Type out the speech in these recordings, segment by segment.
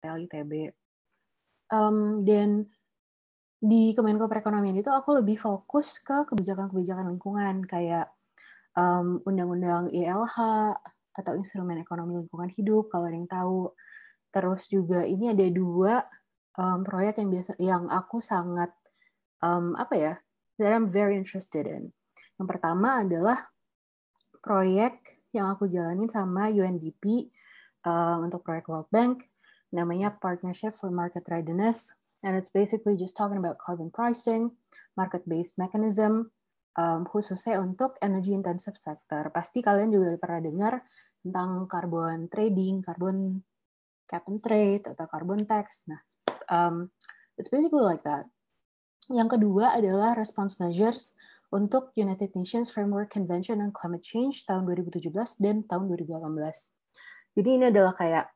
PTL ITB um, dan di Kemenko Perekonomian itu aku lebih fokus ke kebijakan-kebijakan lingkungan kayak um, undang-undang ILH atau instrumen ekonomi lingkungan hidup kalau ada yang tahu terus juga ini ada dua um, proyek yang biasa yang aku sangat um, apa ya that I'm very interested in yang pertama adalah proyek yang aku jalanin sama UNDP um, untuk proyek World Bank namanya Partnership for Market Readiness, and it's basically just talking about carbon pricing, market-based mechanism, um, khususnya untuk energy intensive sector. Pasti kalian juga pernah dengar tentang carbon trading, carbon cap and trade, atau carbon tax. Nah, um, it's basically like that. Yang kedua adalah response measures untuk United Nations Framework Convention on Climate Change tahun 2017 dan tahun 2018. Jadi ini adalah kayak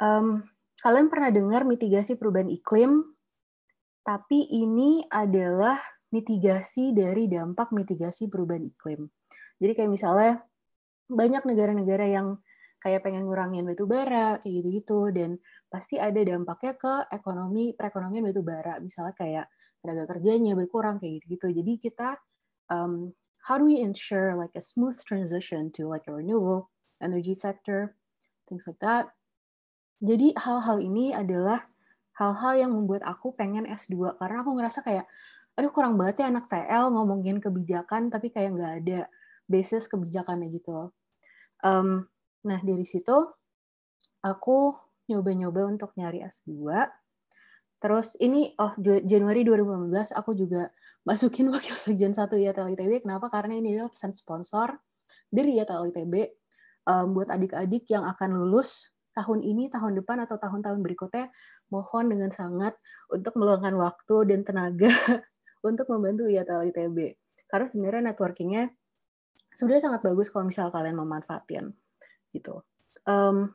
Um, kalian pernah dengar mitigasi perubahan iklim? Tapi ini adalah mitigasi dari dampak mitigasi perubahan iklim. Jadi kayak misalnya banyak negara-negara yang kayak pengen ngurangin batu bara kayak gitu-gitu dan pasti ada dampaknya ke ekonomi perekonomian batu bara misalnya kayak tenaga kerjanya berkurang kayak gitu-gitu. Jadi kita um, how do we ensure like a smooth transition to like a renewable energy sector things like that jadi hal-hal ini adalah hal-hal yang membuat aku pengen S2 karena aku ngerasa kayak aduh kurang banget ya anak TL ngomongin kebijakan tapi kayak nggak ada basis kebijakannya gitu. Um, nah dari situ aku nyoba-nyoba untuk nyari S2. Terus ini oh Januari 2015 aku juga masukin wakil sekjen satu IATL ya ITB. Kenapa? Karena ini adalah pesan sponsor dari IATL ya ITB um, buat adik-adik yang akan lulus tahun ini, tahun depan, atau tahun-tahun berikutnya, mohon dengan sangat untuk meluangkan waktu dan tenaga untuk membantu IATL ITB. Karena sebenarnya networkingnya sudah sangat bagus kalau misal kalian memanfaatkan gitu. Um,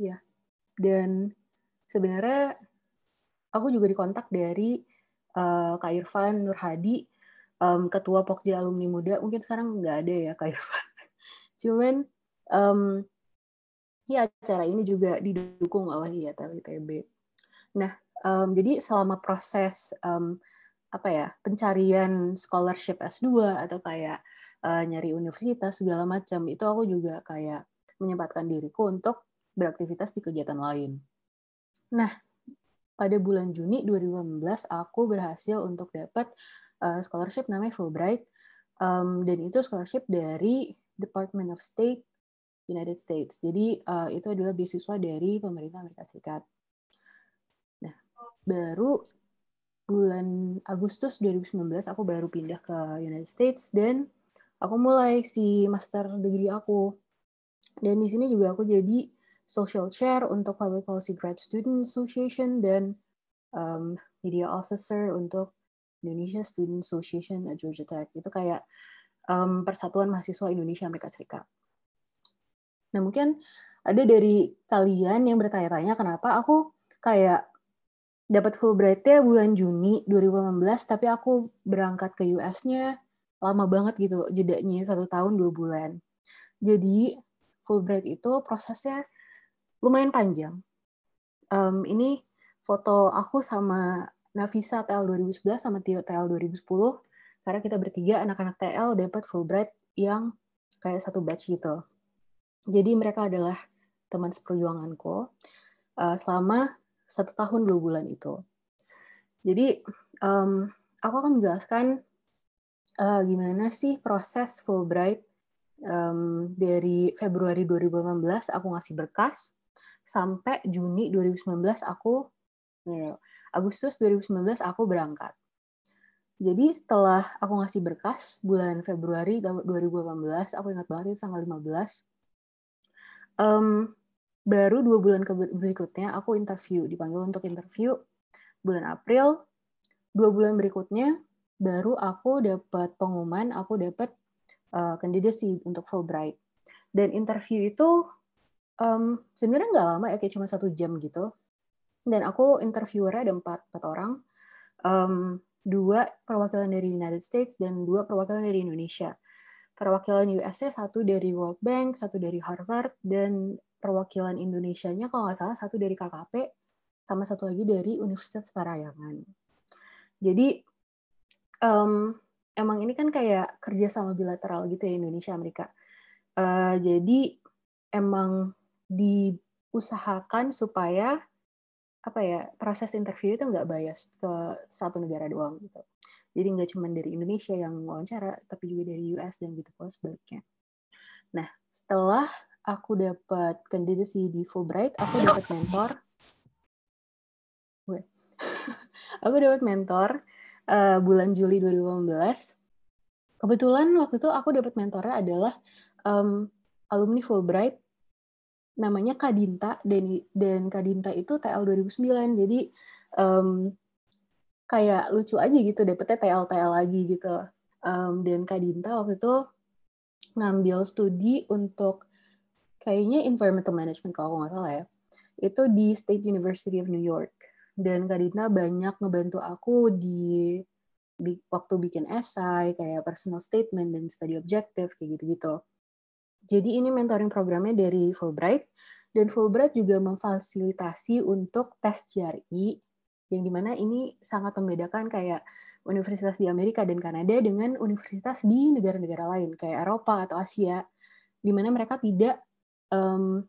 ya, dan sebenarnya aku juga dikontak dari uh, Kak Irfan Nurhadi, um, Ketua Pokja Alumni Muda. Mungkin sekarang nggak ada ya Kak Irfan. Cuman um, Ya, acara ini juga didukung oleh IATL ITB. Nah, um, jadi selama proses um, apa ya pencarian scholarship S2 atau kayak uh, nyari universitas segala macam itu aku juga kayak menyempatkan diriku untuk beraktivitas di kegiatan lain. Nah, pada bulan Juni 2015 aku berhasil untuk dapat uh, scholarship namanya Fulbright um, dan itu scholarship dari Department of State United States. Jadi uh, itu adalah beasiswa dari pemerintah Amerika Serikat. Nah, baru bulan Agustus 2019 aku baru pindah ke United States dan aku mulai si master degree aku. Dan di sini juga aku jadi social chair untuk Public Policy Grad Student Association dan um, media officer untuk Indonesia Student Association at Georgia Tech. Itu kayak um, persatuan mahasiswa Indonesia Amerika Serikat. Nah, mungkin ada dari kalian yang bertanya-tanya kenapa aku kayak dapat Fulbright-nya bulan Juni 2018, tapi aku berangkat ke US-nya lama banget gitu, jedanya satu tahun dua bulan. Jadi Fulbright itu prosesnya lumayan panjang. Um, ini foto aku sama Nafisa TL 2011 sama Tio TL 2010, karena kita bertiga anak-anak TL dapat Fulbright yang kayak satu batch gitu. Jadi mereka adalah teman seperjuanganku uh, selama satu tahun dua bulan itu. Jadi um, aku akan menjelaskan uh, gimana sih proses Fulbright um, dari Februari belas aku ngasih berkas sampai Juni 2019 aku Agustus 2019 aku berangkat. Jadi setelah aku ngasih berkas bulan Februari 2018, aku ingat banget itu tanggal 15, um, baru dua bulan ke berikutnya aku interview dipanggil untuk interview bulan April dua bulan berikutnya baru aku dapat pengumuman aku dapat uh, kandidasi untuk Fulbright dan interview itu um, sebenarnya nggak lama ya kayak cuma satu jam gitu dan aku interviewernya ada empat empat orang um, dua perwakilan dari United States dan dua perwakilan dari Indonesia perwakilan us satu dari World Bank, satu dari Harvard, dan perwakilan Indonesia-nya kalau nggak salah satu dari KKP, sama satu lagi dari Universitas Parayangan. Jadi um, emang ini kan kayak kerja sama bilateral gitu ya Indonesia Amerika. Uh, jadi emang diusahakan supaya apa ya proses interview itu nggak bias ke satu negara doang gitu. Jadi nggak cuma dari Indonesia yang wawancara, tapi juga dari US dan gitu pula sebaliknya. Nah, setelah aku dapat kandidasi di Fulbright, aku dapat mentor. Gue. aku dapat mentor uh, bulan Juli 2018. Kebetulan waktu itu aku dapat mentornya adalah um, alumni Fulbright namanya Kadinta dan dan Kadinta itu TL 2009. Jadi um, kayak lucu aja gitu dapetnya TL-TL lagi gitu. Um, dan Kak Dinta waktu itu ngambil studi untuk kayaknya environmental management kalau aku nggak salah ya. Itu di State University of New York. Dan Kak Dinta banyak ngebantu aku di, waktu bikin esai, kayak personal statement dan study objective, kayak gitu-gitu. Jadi ini mentoring programnya dari Fulbright. Dan Fulbright juga memfasilitasi untuk tes JRI yang dimana ini sangat membedakan kayak universitas di Amerika dan Kanada dengan universitas di negara-negara lain kayak Eropa atau Asia di mana mereka tidak um,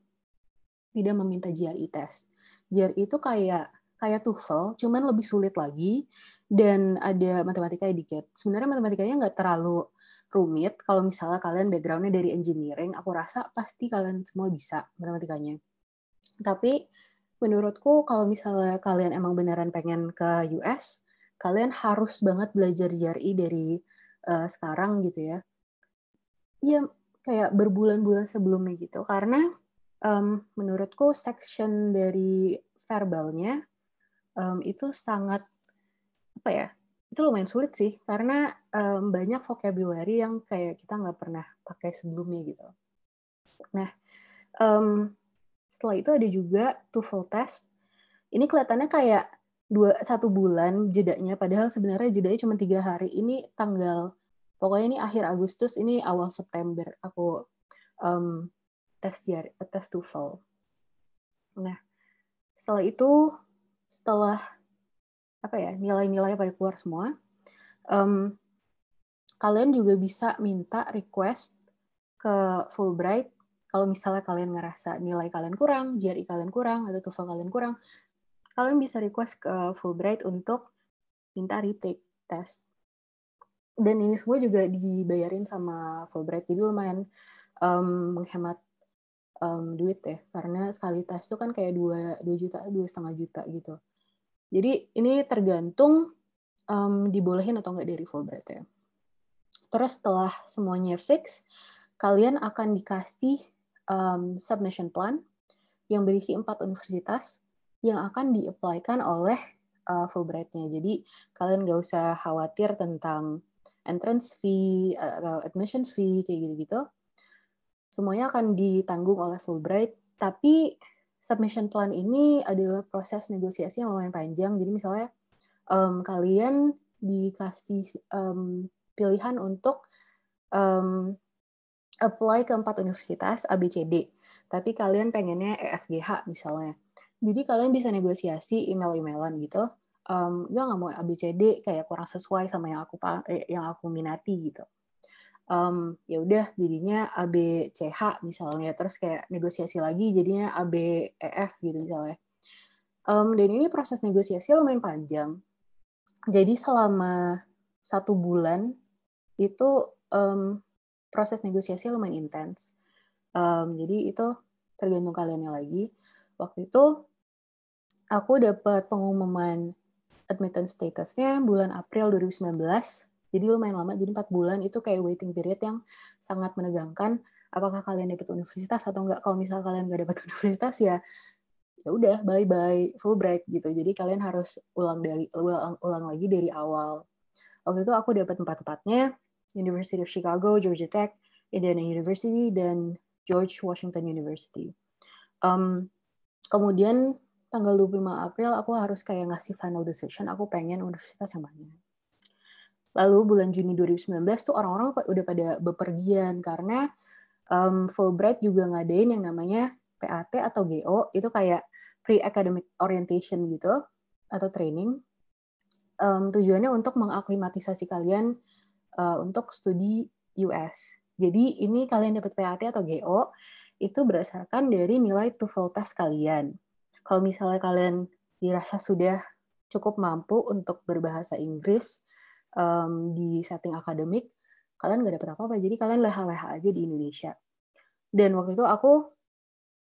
tidak meminta GRE test. GRE itu kayak kayak TOEFL cuman lebih sulit lagi dan ada matematika dikit. Sebenarnya matematikanya nggak terlalu rumit kalau misalnya kalian backgroundnya dari engineering aku rasa pasti kalian semua bisa matematikanya tapi menurutku kalau misalnya kalian emang beneran pengen ke US, kalian harus banget belajar JRI dari uh, sekarang gitu ya. Iya, kayak berbulan-bulan sebelumnya gitu. Karena um, menurutku section dari verbalnya um, itu sangat apa ya? Itu lumayan sulit sih karena um, banyak vocabulary yang kayak kita nggak pernah pakai sebelumnya gitu. Nah, um, setelah itu ada juga TOEFL test. Ini kelihatannya kayak dua satu bulan jedanya, padahal sebenarnya jedanya cuma tiga hari. Ini tanggal pokoknya ini akhir Agustus, ini awal September aku um, tes jari, eh, tes TOEFL. Nah, setelah itu setelah apa ya nilai-nilai pada keluar semua, um, kalian juga bisa minta request ke Fulbright kalau misalnya kalian ngerasa nilai kalian kurang, JRI kalian kurang, atau TOEFL kalian kurang, kalian bisa request ke Fulbright untuk minta retake test. Dan ini semua juga dibayarin sama Fulbright, jadi lumayan um, menghemat um, duit ya, karena sekali tes itu kan kayak 2, 2 juta, dua setengah juta gitu. Jadi ini tergantung um, dibolehin atau enggak dari Fulbright ya. Terus setelah semuanya fix, kalian akan dikasih um, submission plan yang berisi empat universitas yang akan diaplikan oleh uh, Fulbright-nya. Jadi kalian nggak usah khawatir tentang entrance fee eh, atau admission fee kayak gitu-gitu. Semuanya akan ditanggung oleh Fulbright, tapi submission plan ini adalah proses negosiasi yang lumayan panjang. Jadi misalnya um, kalian dikasih um, pilihan untuk um, apply ke empat universitas ABCD, tapi kalian pengennya EFGH misalnya. Jadi kalian bisa negosiasi email-emailan gitu. Um, gak nggak mau ABCD kayak kurang sesuai sama yang aku eh, yang aku minati gitu. Um, ya udah jadinya ABCH misalnya terus kayak negosiasi lagi jadinya ABEF gitu misalnya. Um, dan ini proses negosiasi lumayan panjang. Jadi selama satu bulan itu um, proses negosiasi lumayan intens. Um, jadi itu tergantung kaliannya lagi. Waktu itu aku dapat pengumuman admittance statusnya bulan April 2019. Jadi lumayan lama, jadi 4 bulan itu kayak waiting period yang sangat menegangkan. Apakah kalian dapat universitas atau enggak? Kalau misal kalian nggak dapat universitas ya ya udah bye bye Fulbright gitu. Jadi kalian harus ulang dari ulang, ulang lagi dari awal. Waktu itu aku dapat empat-empatnya, University of Chicago, Georgia Tech, Indiana University, dan George Washington University. Um, kemudian tanggal 25 April aku harus kayak ngasih final decision, aku pengen universitas yang mana. Lalu bulan Juni 2019 tuh orang-orang udah pada bepergian karena um, Fulbright juga ngadain yang namanya PAT atau GO, itu kayak pre-academic orientation gitu, atau training. Um, tujuannya untuk mengaklimatisasi kalian uh, untuk studi US. Jadi ini kalian dapat PAT atau GO itu berdasarkan dari nilai TOEFL test kalian. Kalau misalnya kalian dirasa sudah cukup mampu untuk berbahasa Inggris um, di setting akademik, kalian nggak dapat apa-apa. Jadi kalian leha-leha aja di Indonesia. Dan waktu itu aku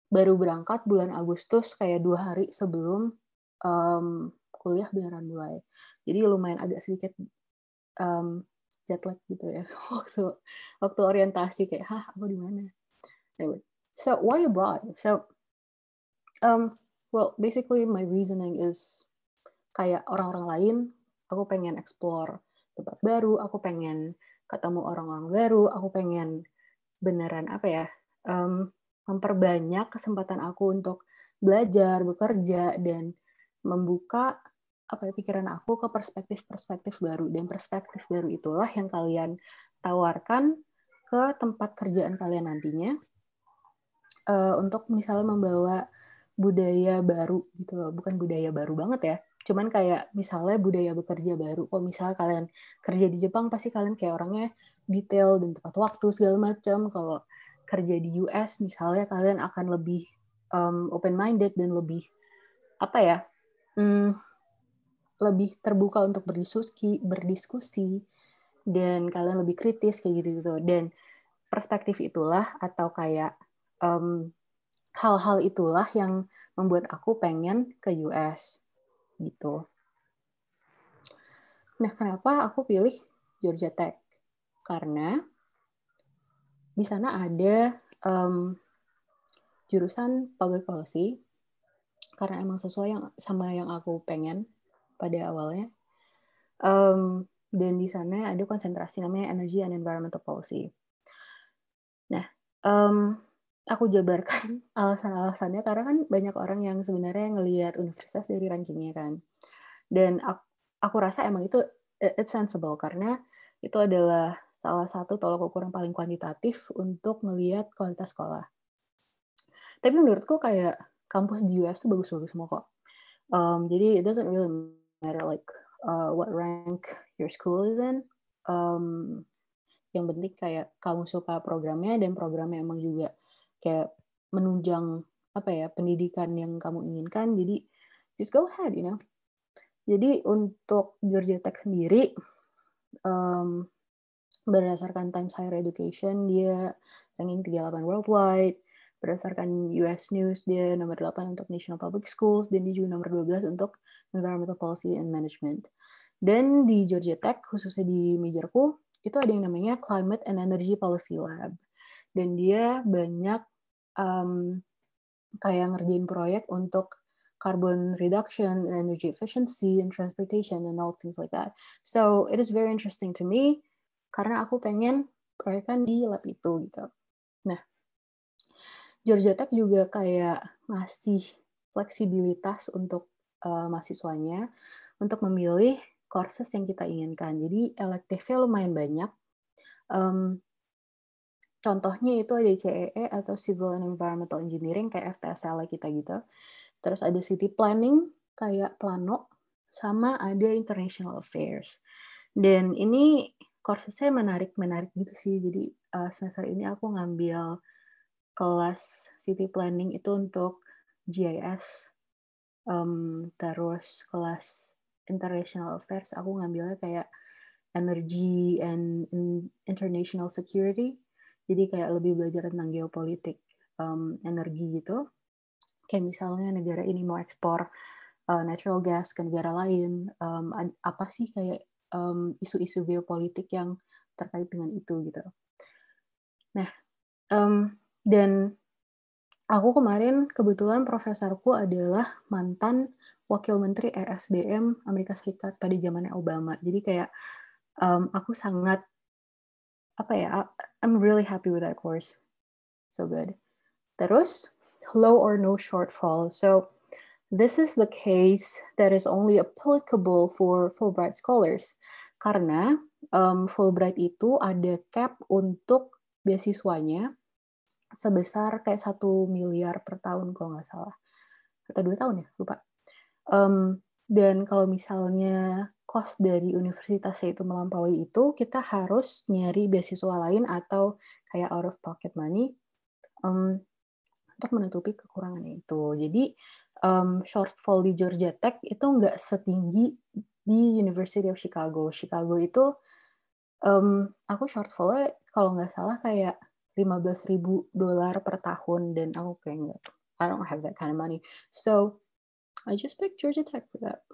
baru berangkat bulan Agustus kayak dua hari sebelum um, kuliah beneran mulai. Jadi lumayan agak sedikit um, jet lag gitu ya waktu waktu orientasi kayak hah aku di mana anyway so why abroad so um well basically my reasoning is kayak orang-orang lain aku pengen explore tempat baru aku pengen ketemu orang-orang baru aku pengen beneran apa ya um, memperbanyak kesempatan aku untuk belajar bekerja dan membuka apa ya, pikiran aku ke perspektif-perspektif baru dan perspektif baru itulah yang kalian tawarkan ke tempat kerjaan kalian nantinya uh, untuk misalnya membawa budaya baru gitu loh bukan budaya baru banget ya cuman kayak misalnya budaya bekerja baru kok misalnya kalian kerja di Jepang pasti kalian kayak orangnya detail dan tepat waktu segala macam kalau kerja di US misalnya kalian akan lebih um, open minded dan lebih apa ya hmm, lebih terbuka untuk berdiskusi, berdiskusi dan kalian lebih kritis kayak gitu-gitu. Dan perspektif itulah atau kayak hal hal-hal itulah yang membuat aku pengen ke US gitu. Nah, kenapa aku pilih Georgia Tech? Karena di sana ada um, jurusan public policy karena emang sesuai yang sama yang aku pengen pada awalnya. Um, dan di sana ada konsentrasi namanya Energy and Environmental Policy. Nah, um, aku jabarkan alasan-alasannya karena kan banyak orang yang sebenarnya ngelihat universitas dari rankingnya kan. Dan aku, aku rasa emang itu it's sensible karena itu adalah salah satu tolak ukur yang paling kuantitatif untuk melihat kualitas sekolah. Tapi menurutku kayak kampus di US tuh bagus-bagus semua kok. Um, jadi it doesn't really matter like uh, what rank your school is in. Um, yang penting kayak kamu suka programnya dan programnya emang juga kayak menunjang apa ya pendidikan yang kamu inginkan. Jadi just go ahead, you know. Jadi untuk Georgia Tech sendiri um, berdasarkan Times Higher Education dia ranking 38 worldwide berdasarkan US News dia nomor 8 untuk National Public Schools dan dia juga nomor 12 untuk Environmental Policy and Management. Dan di Georgia Tech khususnya di majorku itu ada yang namanya Climate and Energy Policy Lab. Dan dia banyak um, kayak ngerjain proyek untuk carbon reduction and energy efficiency and transportation and all things like that. So it is very interesting to me karena aku pengen proyekan di lab itu gitu. Georgia Tech juga kayak masih fleksibilitas untuk uh, mahasiswanya untuk memilih courses yang kita inginkan. Jadi elektifnya lumayan banyak. Um, contohnya itu ada CEE e atau Civil and Environmental Engineering kayak FTSL kita gitu. Terus ada City Planning kayak Plano sama ada International Affairs. Dan ini courses nya menarik-menarik gitu sih. Jadi uh, semester ini aku ngambil kelas city planning itu untuk GIS um, terus kelas international affairs aku ngambilnya kayak energy and international security jadi kayak lebih belajar tentang geopolitik um, energi gitu kayak misalnya negara ini mau ekspor uh, natural gas ke negara lain um, apa sih kayak isu isu-isu geopolitik yang terkait dengan itu gitu nah um, dan aku kemarin kebetulan profesorku adalah mantan wakil menteri ESDM Amerika Serikat pada zamannya Obama. Jadi kayak um, aku sangat apa ya, I'm really happy with that course. So good. Terus low or no shortfall. So this is the case that is only applicable for Fulbright scholars karena um, Fulbright itu ada cap untuk beasiswanya sebesar kayak satu miliar per tahun kalau nggak salah atau dua tahun ya lupa um, dan kalau misalnya cost dari universitasnya itu melampaui itu kita harus nyari beasiswa lain atau kayak out of pocket money um, untuk menutupi kekurangan itu jadi um, shortfall di Georgia Tech itu nggak setinggi di University of Chicago Chicago itu um, aku shortfallnya kalau nggak salah kayak 15 ribu dolar per tahun dan aku kayak I don't have that kind of money so I just picked Georgia Tech for that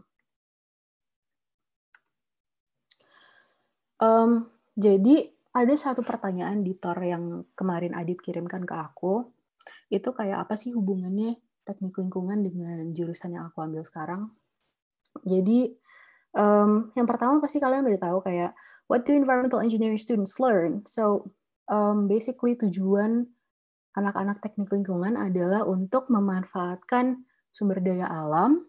um, jadi ada satu pertanyaan di Tor yang kemarin Adit kirimkan ke aku itu kayak apa sih hubungannya teknik lingkungan dengan jurusan yang aku ambil sekarang jadi um, yang pertama pasti kalian udah tahu kayak what do environmental engineering students learn so um, basically tujuan anak-anak teknik lingkungan adalah untuk memanfaatkan sumber daya alam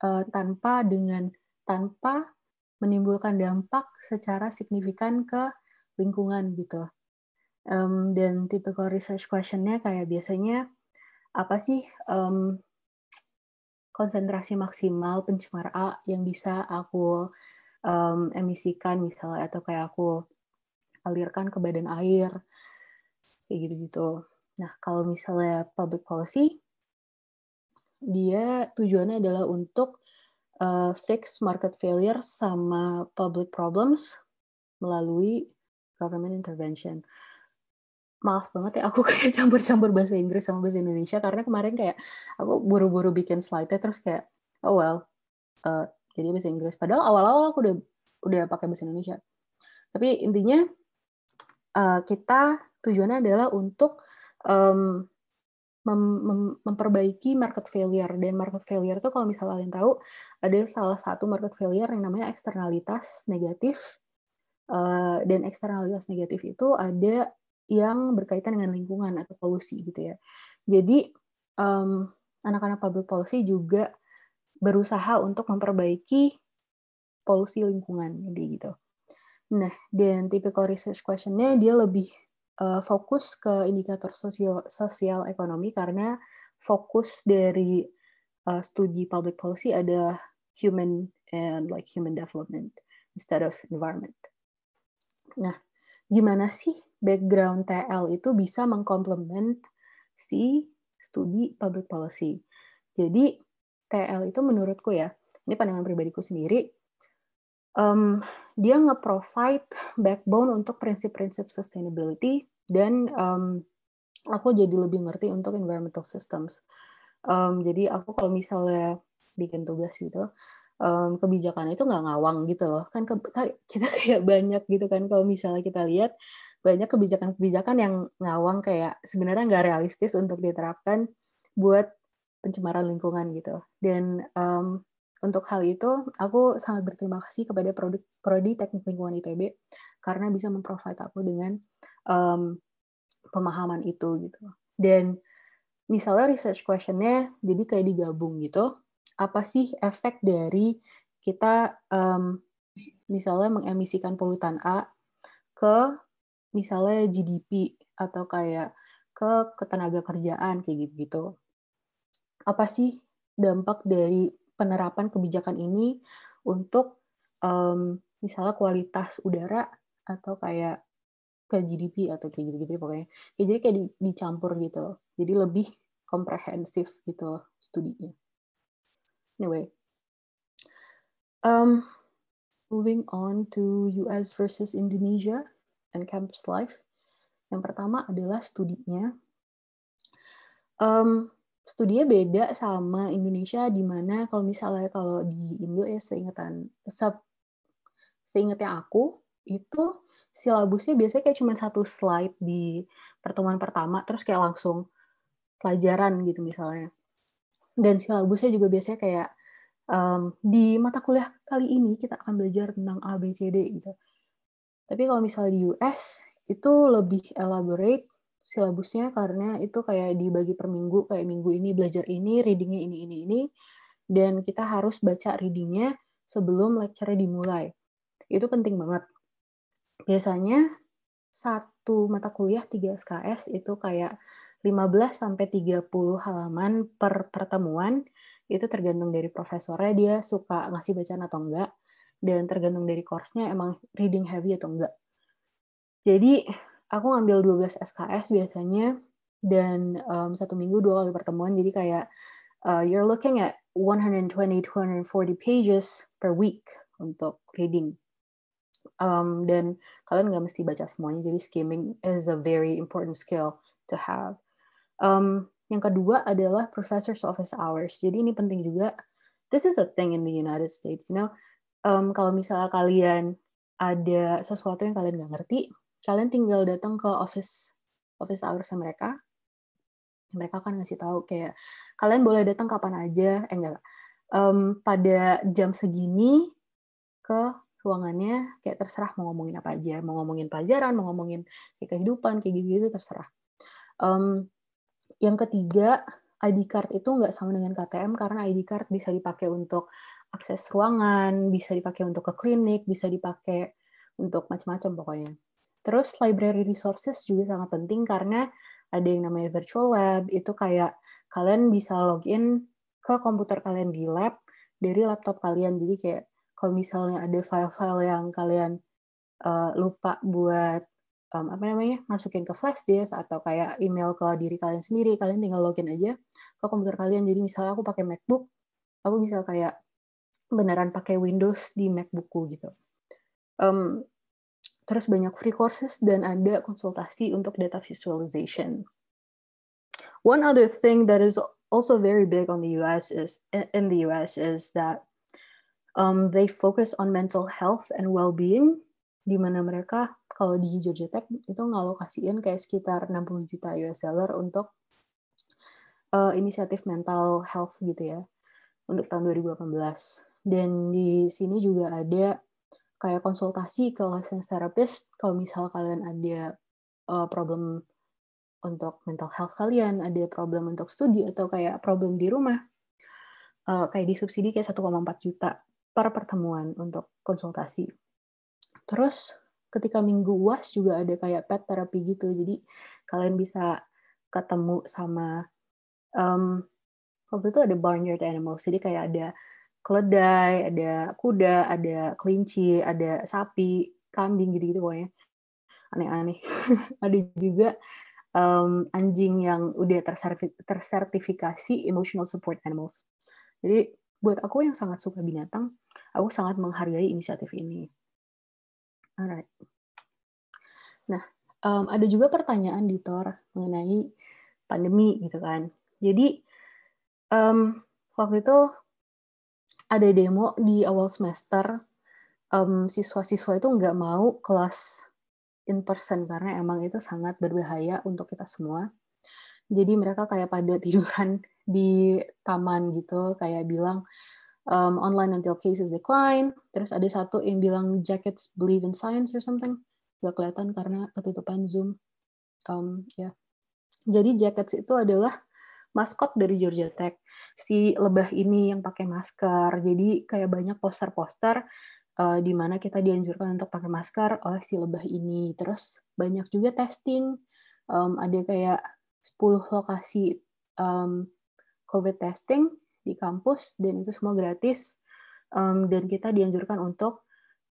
uh, tanpa dengan tanpa menimbulkan dampak secara signifikan ke lingkungan gitu. Um, dan typical research questionnya kayak biasanya apa sih um, konsentrasi maksimal pencemar A yang bisa aku um, emisikan misalnya atau kayak aku alirkan ke badan air kayak gitu-gitu. Nah, kalau misalnya public policy dia tujuannya adalah untuk uh, fix market failure sama public problems melalui government intervention. Maaf banget ya, aku kayak campur-campur bahasa Inggris sama bahasa Indonesia karena kemarin kayak aku buru-buru bikin slide-nya terus kayak oh well, uh, jadi bahasa Inggris. Padahal awal-awal aku udah udah pakai bahasa Indonesia. Tapi intinya uh, kita tujuannya adalah untuk um, mem mem memperbaiki market failure dan market failure itu kalau misalnya kalian tahu ada salah satu market failure yang namanya eksternalitas negatif uh, dan eksternalitas negatif itu ada yang berkaitan dengan lingkungan atau polusi gitu ya jadi anak anak-anak public policy juga berusaha untuk memperbaiki polusi lingkungan jadi gitu Nah, dan typical research question-nya dia lebih uh, fokus ke indikator sosio sosial ekonomi karena fokus dari uh, studi public policy ada human and like human development instead of environment. Nah, gimana sih background TL itu bisa mengkomplement si studi public policy? Jadi TL itu menurutku ya, ini pandangan pribadiku sendiri, um, dia nge-provide backbone untuk prinsip-prinsip sustainability dan um, aku jadi lebih ngerti untuk environmental systems. Um, jadi aku kalau misalnya bikin tugas gitu, um, kebijakan itu nggak ngawang gitu loh. Kan ke, kita kayak banyak gitu kan kalau misalnya kita lihat banyak kebijakan-kebijakan yang ngawang kayak sebenarnya nggak realistis untuk diterapkan buat pencemaran lingkungan gitu. Dan um, untuk hal itu, aku sangat berterima kasih kepada Prodi, Prodi Teknik Lingkungan ITB karena bisa memprovide aku dengan um, pemahaman itu gitu. Dan misalnya research questionnya jadi kayak digabung gitu. Apa sih efek dari kita um, misalnya mengemisikan polutan A ke misalnya GDP atau kayak ke ketenaga kerjaan kayak gitu-gitu. Apa sih dampak dari penerapan kebijakan ini untuk um, misalnya kualitas udara atau kayak ke GDP atau kayak gitu-gitu pokoknya. Ya, jadi kayak di, dicampur gitu. Jadi lebih komprehensif gitu studinya. Anyway, um, moving on to US versus Indonesia and campus life. Yang pertama adalah studinya. Um, studinya beda sama Indonesia di mana kalau misalnya kalau di Indo ya seingatan seingatnya aku itu silabusnya biasanya kayak cuma satu slide di pertemuan pertama terus kayak langsung pelajaran gitu misalnya dan silabusnya juga biasanya kayak um, di mata kuliah kali ini kita akan belajar tentang A B C D gitu tapi kalau misalnya di US itu lebih elaborate silabusnya karena itu kayak dibagi per minggu kayak minggu ini belajar ini readingnya ini ini ini dan kita harus baca readingnya sebelum lecture dimulai itu penting banget biasanya satu mata kuliah 3 SKS itu kayak 15 sampai 30 halaman per pertemuan itu tergantung dari profesornya dia suka ngasih bacaan atau enggak dan tergantung dari course-nya emang reading heavy atau enggak. Jadi aku ngambil 12 SKS biasanya dan um, satu minggu dua kali pertemuan jadi kayak uh, you're looking at 120 240 pages per week untuk reading um, dan kalian nggak mesti baca semuanya jadi skimming is a very important skill to have um, yang kedua adalah professor's office hours jadi ini penting juga this is a thing in the United States you know um, kalau misalnya kalian ada sesuatu yang kalian nggak ngerti kalian tinggal datang ke office office hoursnya mereka mereka akan ngasih tahu kayak kalian boleh datang kapan aja eh enggak um, pada jam segini ke ruangannya kayak terserah mau ngomongin apa aja mau ngomongin pelajaran mau ngomongin kayak kehidupan kayak gitu gitu terserah um, yang ketiga ID card itu nggak sama dengan KTM karena ID card bisa dipakai untuk akses ruangan bisa dipakai untuk ke klinik bisa dipakai untuk macam-macam pokoknya Terus library resources juga sangat penting karena ada yang namanya virtual lab, itu kayak kalian bisa login ke komputer kalian di lab dari laptop kalian. Jadi kayak kalau misalnya ada file-file yang kalian uh, lupa buat um, apa namanya masukin ke flash disk atau kayak email ke diri kalian sendiri, kalian tinggal login aja ke komputer kalian. Jadi misalnya aku pakai MacBook, aku bisa kayak beneran pakai Windows di MacBookku gitu. Um, Terus banyak free courses dan ada konsultasi untuk data visualization. One other thing that is also very big on the US is in the US is that um, they focus on mental health and well-being di mana mereka kalau di Georgia Tech itu ngalokasiin kayak sekitar 60 juta US dollar untuk uh, inisiatif mental health gitu ya untuk tahun 2018 dan di sini juga ada kayak konsultasi ke licensed therapist kalau misal kalian ada uh, problem untuk mental health kalian, ada problem untuk studi atau kayak problem di rumah, uh, kayak disubsidi kayak 1,4 juta per pertemuan untuk konsultasi. Terus ketika minggu uas juga ada kayak pet therapy gitu, jadi kalian bisa ketemu sama um, waktu itu ada barnyard animals, jadi kayak ada keledai, ada kuda, ada kelinci, ada sapi, kambing gitu-gitu pokoknya. Aneh-aneh. ada juga um, anjing yang udah tersertifikasi emotional support animals. Jadi buat aku yang sangat suka binatang, aku sangat menghargai inisiatif ini. Alright. Nah, um, ada juga pertanyaan di Tor mengenai pandemi gitu kan. Jadi um, waktu itu ada demo di awal semester um, siswa-siswa itu nggak mau kelas in person karena emang itu sangat berbahaya untuk kita semua. Jadi mereka kayak pada tiduran di taman gitu, kayak bilang um, online until cases decline. Terus ada satu yang bilang jackets believe in science or something. Gak kelihatan karena ketutupan zoom. Um, ya. Yeah. Jadi jackets itu adalah maskot dari Georgia Tech si lebah ini yang pakai masker. Jadi kayak banyak poster-poster uh, di mana kita dianjurkan untuk pakai masker oleh si lebah ini. Terus banyak juga testing, um, ada kayak 10 lokasi um, COVID testing di kampus dan itu semua gratis. Um, dan kita dianjurkan untuk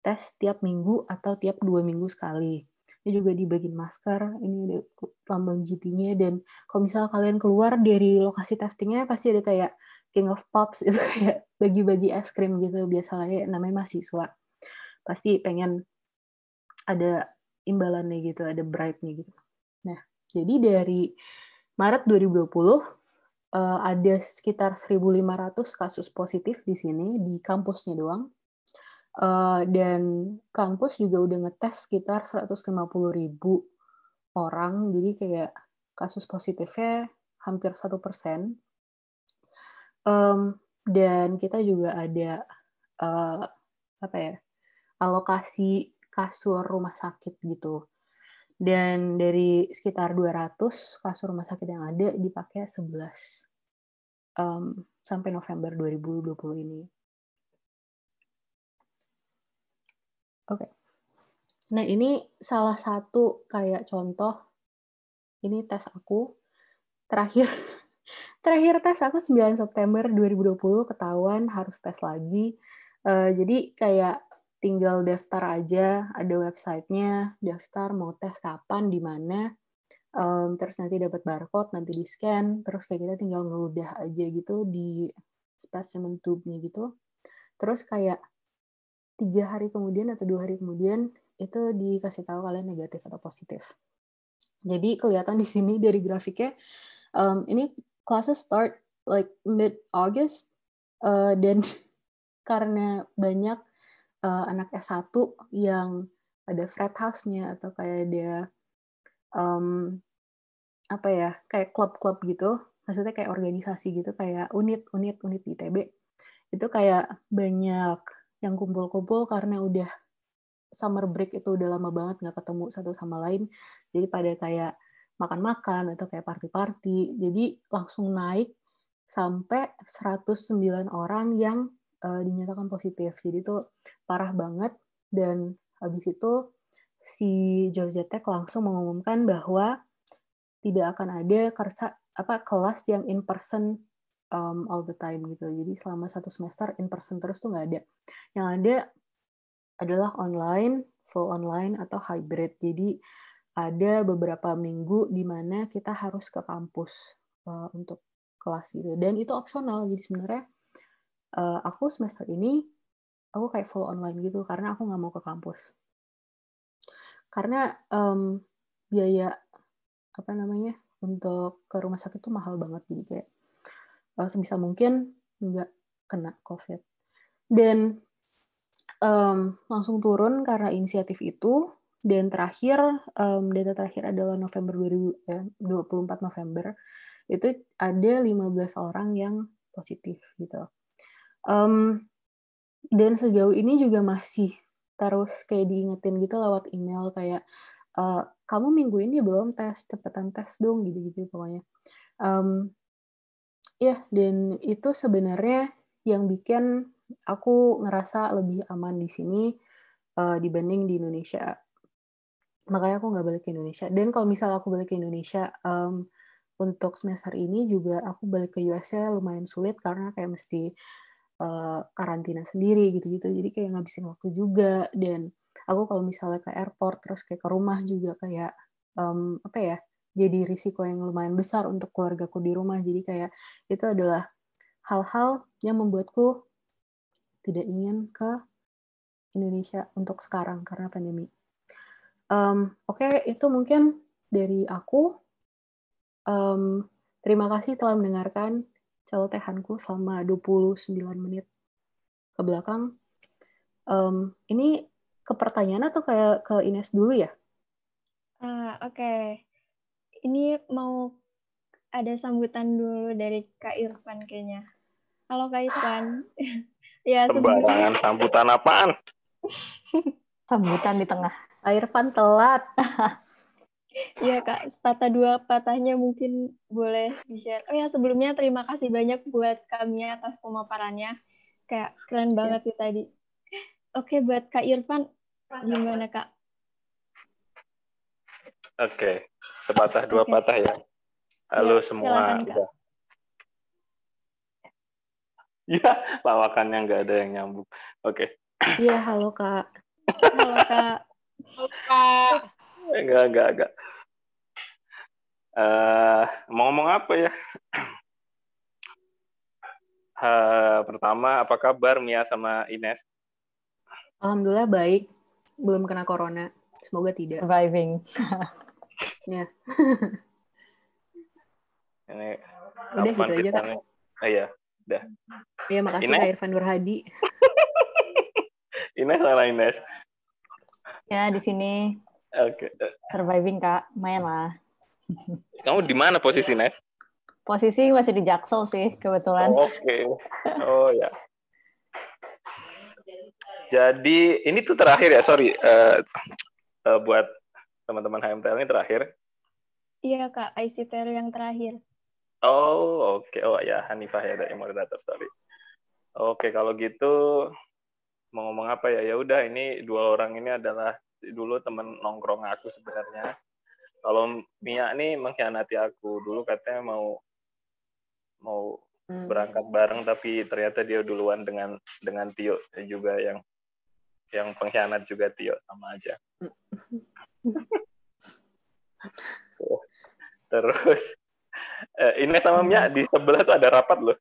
tes tiap minggu atau tiap dua minggu sekali dia juga dibagiin masker ini ada lambang GT-nya dan kalau misalnya kalian keluar dari lokasi testingnya pasti ada kayak King of Pops itu kayak bagi-bagi es krim gitu biasanya namanya mahasiswa pasti pengen ada imbalannya gitu ada bribe-nya gitu nah jadi dari Maret 2020 eh, ada sekitar 1.500 kasus positif di sini di kampusnya doang Uh, dan kampus juga udah ngetes sekitar 150 ribu orang, jadi kayak kasus positifnya hampir satu persen. Um, dan kita juga ada uh, apa ya alokasi kasur rumah sakit gitu. Dan dari sekitar 200 kasur rumah sakit yang ada dipakai 11 um, sampai November 2020 ini. Oke. Okay. Nah, ini salah satu kayak contoh ini tes aku terakhir terakhir tes aku 9 September 2020 ketahuan harus tes lagi. Uh, jadi kayak tinggal daftar aja, ada websitenya, daftar mau tes kapan, di mana, um, terus nanti dapat barcode, nanti di scan, terus kayak kita tinggal ngeludah aja gitu di specimen tube-nya gitu. Terus kayak tiga hari kemudian atau dua hari kemudian itu dikasih tahu kalian negatif atau positif. Jadi kelihatan di sini dari grafiknya um, ini kelasnya start like mid August uh, dan karena banyak uh, anak S1 yang ada frat house-nya atau kayak dia um, apa ya kayak klub-klub gitu maksudnya kayak organisasi gitu kayak unit unit unit di ITB itu kayak banyak yang kumpul-kumpul karena udah summer break itu udah lama banget nggak ketemu satu sama lain jadi pada kayak makan-makan atau kayak party-party jadi langsung naik sampai 109 orang yang uh, dinyatakan positif jadi itu parah banget dan habis itu si Georgia Tech langsung mengumumkan bahwa tidak akan ada kersa, apa kelas yang in person um, all the time gitu. Jadi selama satu semester in person terus tuh nggak ada. Yang ada adalah online, full online atau hybrid. Jadi ada beberapa minggu di mana kita harus ke kampus uh, untuk kelas gitu. Dan itu opsional. Jadi sebenarnya uh, aku semester ini aku kayak full online gitu karena aku nggak mau ke kampus. Karena um, biaya apa namanya untuk ke rumah sakit tuh mahal banget jadi kayak uh, sebisa mungkin nggak kena COVID. Dan um, langsung turun karena inisiatif itu. Dan terakhir, um, data terakhir adalah November 2000, 24 ya, November, itu ada 15 orang yang positif gitu. Um, dan sejauh ini juga masih terus kayak diingetin gitu lewat email kayak uh, kamu minggu ini belum tes, cepetan tes dong gitu-gitu pokoknya. Um, Iya, dan itu sebenarnya yang bikin aku ngerasa lebih aman di sini uh, dibanding di Indonesia. Makanya aku nggak balik ke Indonesia. Dan kalau misal aku balik ke Indonesia, um, untuk semester ini juga aku balik ke USA ya, lumayan sulit karena kayak mesti uh, karantina sendiri gitu-gitu. Jadi kayak ngabisin waktu juga. Dan aku kalau misalnya ke airport terus kayak ke rumah juga kayak um, apa ya jadi risiko yang lumayan besar untuk keluargaku di rumah. Jadi kayak itu adalah hal-hal yang membuatku tidak ingin ke Indonesia untuk sekarang karena pandemi. Um, Oke, okay, itu mungkin dari aku. Um, terima kasih telah mendengarkan celotehanku selama 29 menit ke belakang. Um, ini ke pertanyaan atau kayak ke Ines dulu ya? Uh, Oke. Okay ini mau ada sambutan dulu dari Kak Irfan kayaknya. Halo Kak Irfan. ya, Sembarangan sambutan apaan? sambutan di tengah. Kak Irfan telat. Iya Kak, patah dua patahnya mungkin boleh di-share. Oh ya, sebelumnya terima kasih banyak buat kami atas pemaparannya. Kayak keren iya. banget sih tadi. Oke, buat Kak Irfan, gimana Kak? Oke, okay sepatah dua okay. patah ya. Halo ya, semua. Iya, ya, lawakannya nggak ada yang nyambung. Oke. Okay. Iya, halo Kak. Halo Kak. halo Kak. Enggak, enggak, enggak. Uh, mau ngomong apa ya? Uh, pertama, apa kabar Mia sama Ines? Alhamdulillah baik. Belum kena corona. Semoga tidak. Surviving. Ya. Ini udah gitu aja kak. Ah, iya, udah. Iya makasih Ines. Kak Irfan Nurhadi. Ines salah Ines. Ya di sini. Oke. Okay. Surviving kak, main lah. Kamu di mana posisi Nes? Posisi masih di Jaksel sih kebetulan. Oh, Oke. Okay. Oh ya. Jadi ini tuh terakhir ya, sorry uh, uh, buat teman-teman HMTL ini terakhir? Iya kak, ICTL yang terakhir. Oh oke, okay. oh ya Hanifah ya dari moderator sorry. Oke okay, kalau gitu mau ngomong apa ya? Ya udah ini dua orang ini adalah dulu teman nongkrong aku sebenarnya. Kalau Mia nih mengkhianati aku dulu katanya mau mau hmm. berangkat bareng tapi ternyata dia duluan dengan dengan Tio juga yang yang pengkhianat juga Tio sama aja. Hmm. Terus eh, ini sama Mia di sebelah tuh ada rapat loh.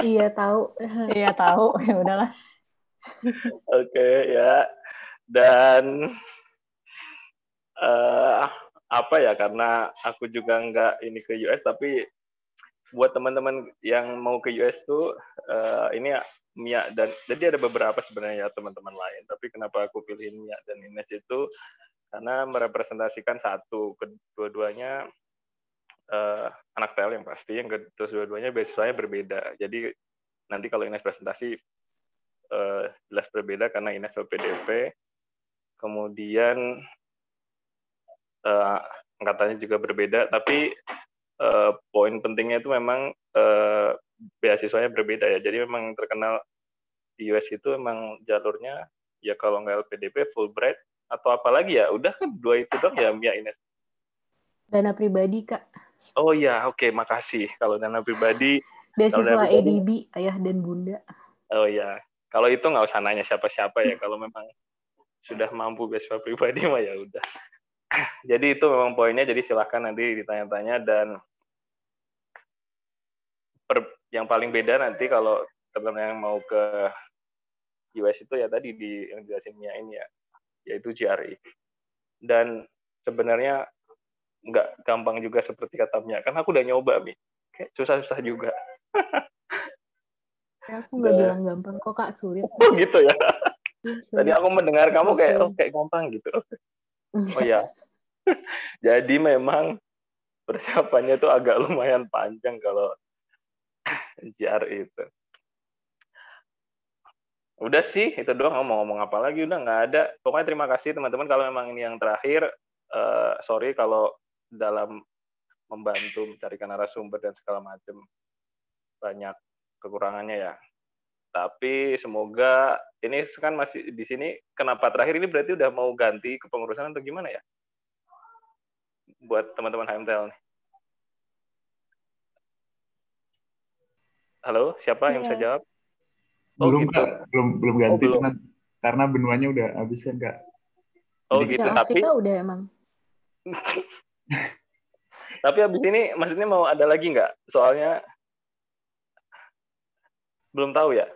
iya tahu. iya tahu. Ya udahlah. Oke okay, ya. Dan uh, apa ya karena aku juga nggak ini ke US tapi buat teman-teman yang mau ke US tuh uh, ini ya, Mia dan jadi ada beberapa sebenarnya ya teman-teman lain tapi kenapa aku pilih Mia dan Ines itu karena merepresentasikan satu kedua-duanya uh, anak PL yang pasti yang kedua-duanya beasiswanya berbeda jadi nanti kalau ini presentasi uh, jelas berbeda karena Ines PDP kemudian uh, angkatannya juga berbeda tapi uh, poin pentingnya itu memang uh, beasiswanya berbeda ya jadi memang terkenal di US itu memang jalurnya ya kalau nggak LPDP Fulbright atau apa lagi ya udah kan dua itu dong ya Mia Ines dana pribadi kak oh ya oke okay, makasih kalau dana pribadi beasiswa dana pribadi, EDB ayah dan bunda oh ya kalau itu nggak usah nanya siapa-siapa ya kalau memang sudah mampu beasiswa pribadi mah ya udah jadi itu memang poinnya jadi silahkan nanti ditanya-tanya dan per, yang paling beda nanti kalau teman-teman yang mau ke US itu ya tadi di yang jelasin Mia ini ya yaitu GRI. E. Dan sebenarnya nggak gampang juga seperti katanya. Kan aku udah nyoba, Mi. Kayak susah-susah juga. Ya, aku nggak bilang gampang kok, Kak. Sulit. Oh, gitu ya. Iya, sulit. Tadi aku mendengar kamu kayak, oh, kayak gampang gitu. Oh ya. Jadi memang persiapannya itu agak lumayan panjang kalau GRI e itu udah sih itu doang mau ngomong apa lagi udah nggak ada pokoknya terima kasih teman-teman kalau memang ini yang terakhir uh, sorry kalau dalam membantu mencarikan narasumber dan segala macam banyak kekurangannya ya tapi semoga ini kan masih di sini kenapa terakhir ini berarti udah mau ganti kepengurusan atau gimana ya buat teman-teman HMTL nih halo siapa yang bisa iya. jawab Oh, belum gitu. kak, belum belum oh, ganti oh, belum. karena benuanya udah habis kan kak. Oh Jadi, gitu. Ya, tapi Afrika udah emang. tapi habis ini maksudnya mau ada lagi nggak? Soalnya belum tahu ya.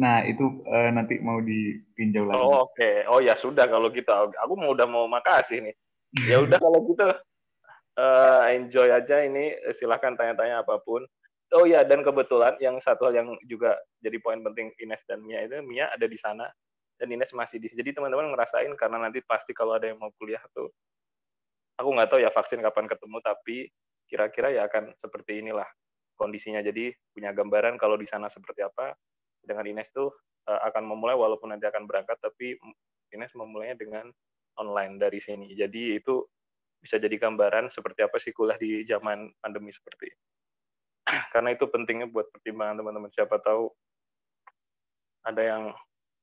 Nah itu uh, nanti mau ditinjau lagi. Oh oke. Okay. Oh ya sudah kalau gitu. Aku mau udah mau makasih nih. Ya udah kalau gitu uh, enjoy aja ini. Silahkan tanya-tanya apapun oh ya dan kebetulan yang satu hal yang juga jadi poin penting Ines dan Mia itu Mia ada di sana dan Ines masih di sini. jadi teman-teman ngerasain karena nanti pasti kalau ada yang mau kuliah tuh aku nggak tahu ya vaksin kapan ketemu tapi kira-kira ya akan seperti inilah kondisinya jadi punya gambaran kalau di sana seperti apa dengan Ines tuh eh, akan memulai walaupun nanti akan berangkat tapi Ines memulainya dengan online dari sini jadi itu bisa jadi gambaran seperti apa sih kuliah di zaman pandemi seperti ini karena itu pentingnya buat pertimbangan teman-teman siapa tahu ada yang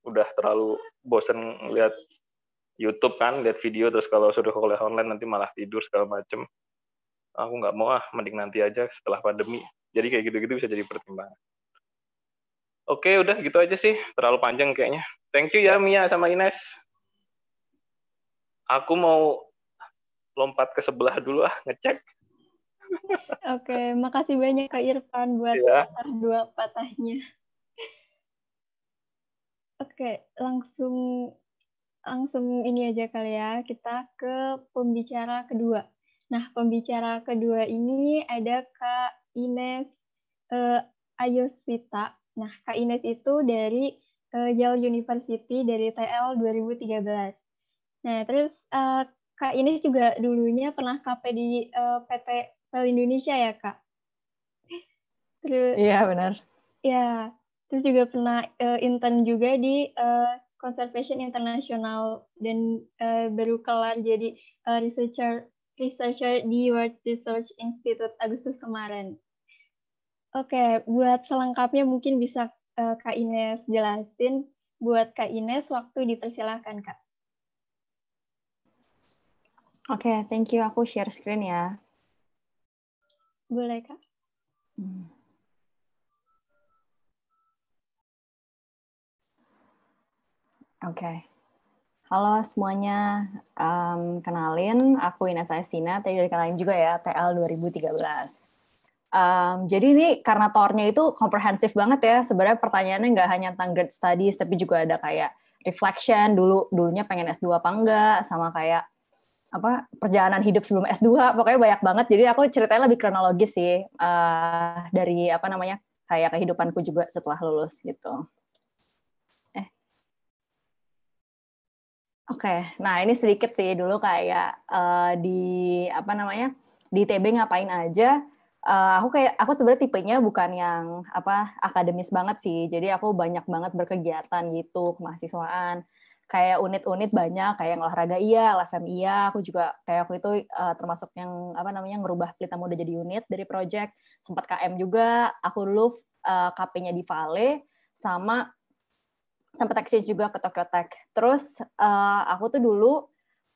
udah terlalu bosen lihat YouTube kan lihat video terus kalau sudah kuliah online nanti malah tidur segala macem aku nggak mau ah mending nanti aja setelah pandemi jadi kayak gitu-gitu bisa jadi pertimbangan oke udah gitu aja sih terlalu panjang kayaknya thank you ya Mia sama Ines aku mau lompat ke sebelah dulu ah ngecek Oke, makasih banyak Kak Irfan buat ya. dua patahnya. Oke, langsung langsung ini aja kali ya. Kita ke pembicara kedua. Nah, pembicara kedua ini ada Kak Ines eh, Ayosita. Nah, Kak Ines itu dari eh, Yale University dari TL 2013. Nah, terus eh, Kak Ines juga dulunya pernah KP di eh, PT Selalu Indonesia ya kak. Terus, iya benar. Ya, terus juga pernah uh, intern juga di uh, Conservation International dan uh, baru kelar jadi uh, researcher researcher di World Research Institute Agustus kemarin. Oke, buat selengkapnya mungkin bisa uh, Kak Ines jelasin buat Kak Ines waktu dipersilahkan Kak. Oke, okay, thank you. Aku share screen ya. Boleh, Kak? Hmm. Oke. Okay. Halo semuanya, um, kenalin aku Ines Aestina, tadi dari kalian juga ya, TL 2013. Um, jadi ini karena tornya itu komprehensif banget ya, sebenarnya pertanyaannya nggak hanya tentang grad studies, tapi juga ada kayak reflection, dulu dulunya pengen S2 apa enggak, sama kayak apa perjalanan hidup sebelum S2 pokoknya banyak banget jadi aku ceritanya lebih kronologis sih uh, dari apa namanya kayak kehidupanku juga setelah lulus gitu eh oke okay. nah ini sedikit sih dulu kayak uh, di apa namanya di TB ngapain aja uh, aku kayak aku sebenarnya tipenya bukan yang apa akademis banget sih jadi aku banyak banget berkegiatan gitu mahasiswaan kayak unit-unit banyak kayak yang olahraga iya, LFM iya, aku juga kayak aku itu uh, termasuk yang apa namanya ngerubah pelita muda jadi unit dari project, sempat KM juga, aku dulu uh, eh, KP-nya di Vale sama sempat exchange juga ke Tokyo Tech. Terus uh, aku tuh dulu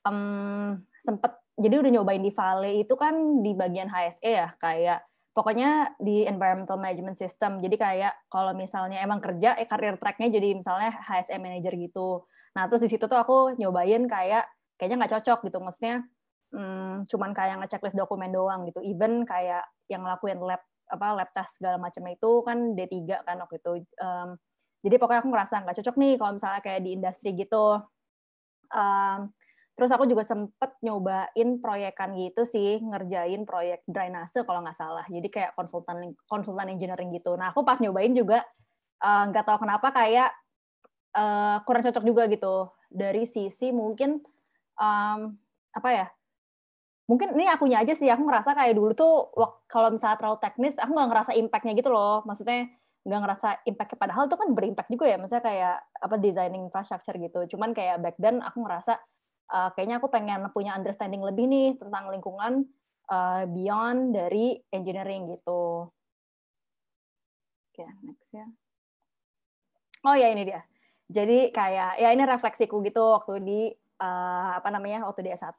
um, sempat jadi udah nyobain di Vale itu kan di bagian HSE ya kayak pokoknya di environmental management system. Jadi kayak kalau misalnya emang kerja, eh, karir tracknya jadi misalnya HSE manager gitu. Nah terus di situ tuh aku nyobain kayak kayaknya nggak cocok gitu maksudnya hmm, cuman kayak ngecek list dokumen doang gitu. Even kayak yang ngelakuin lab apa lab test segala macam itu kan D3 kan waktu itu. Um, jadi pokoknya aku ngerasa nggak cocok nih kalau misalnya kayak di industri gitu. Um, terus aku juga sempet nyobain proyekan gitu sih, ngerjain proyek drainase kalau nggak salah. Jadi kayak konsultan konsultan engineering gitu. Nah aku pas nyobain juga eh, nggak uh, tahu kenapa kayak uh, kurang cocok juga gitu dari sisi mungkin um, apa ya mungkin ini akunya aja sih aku ngerasa kayak dulu tuh kalau misalnya terlalu teknis aku nggak ngerasa impactnya gitu loh maksudnya nggak ngerasa impactnya padahal itu kan berimpact juga ya maksudnya kayak apa designing infrastructure gitu cuman kayak back then aku ngerasa uh, kayaknya aku pengen punya understanding lebih nih tentang lingkungan uh, beyond dari engineering gitu oke okay, next ya oh ya ini dia jadi kayak ya ini refleksiku gitu waktu di uh, apa namanya waktu di S1.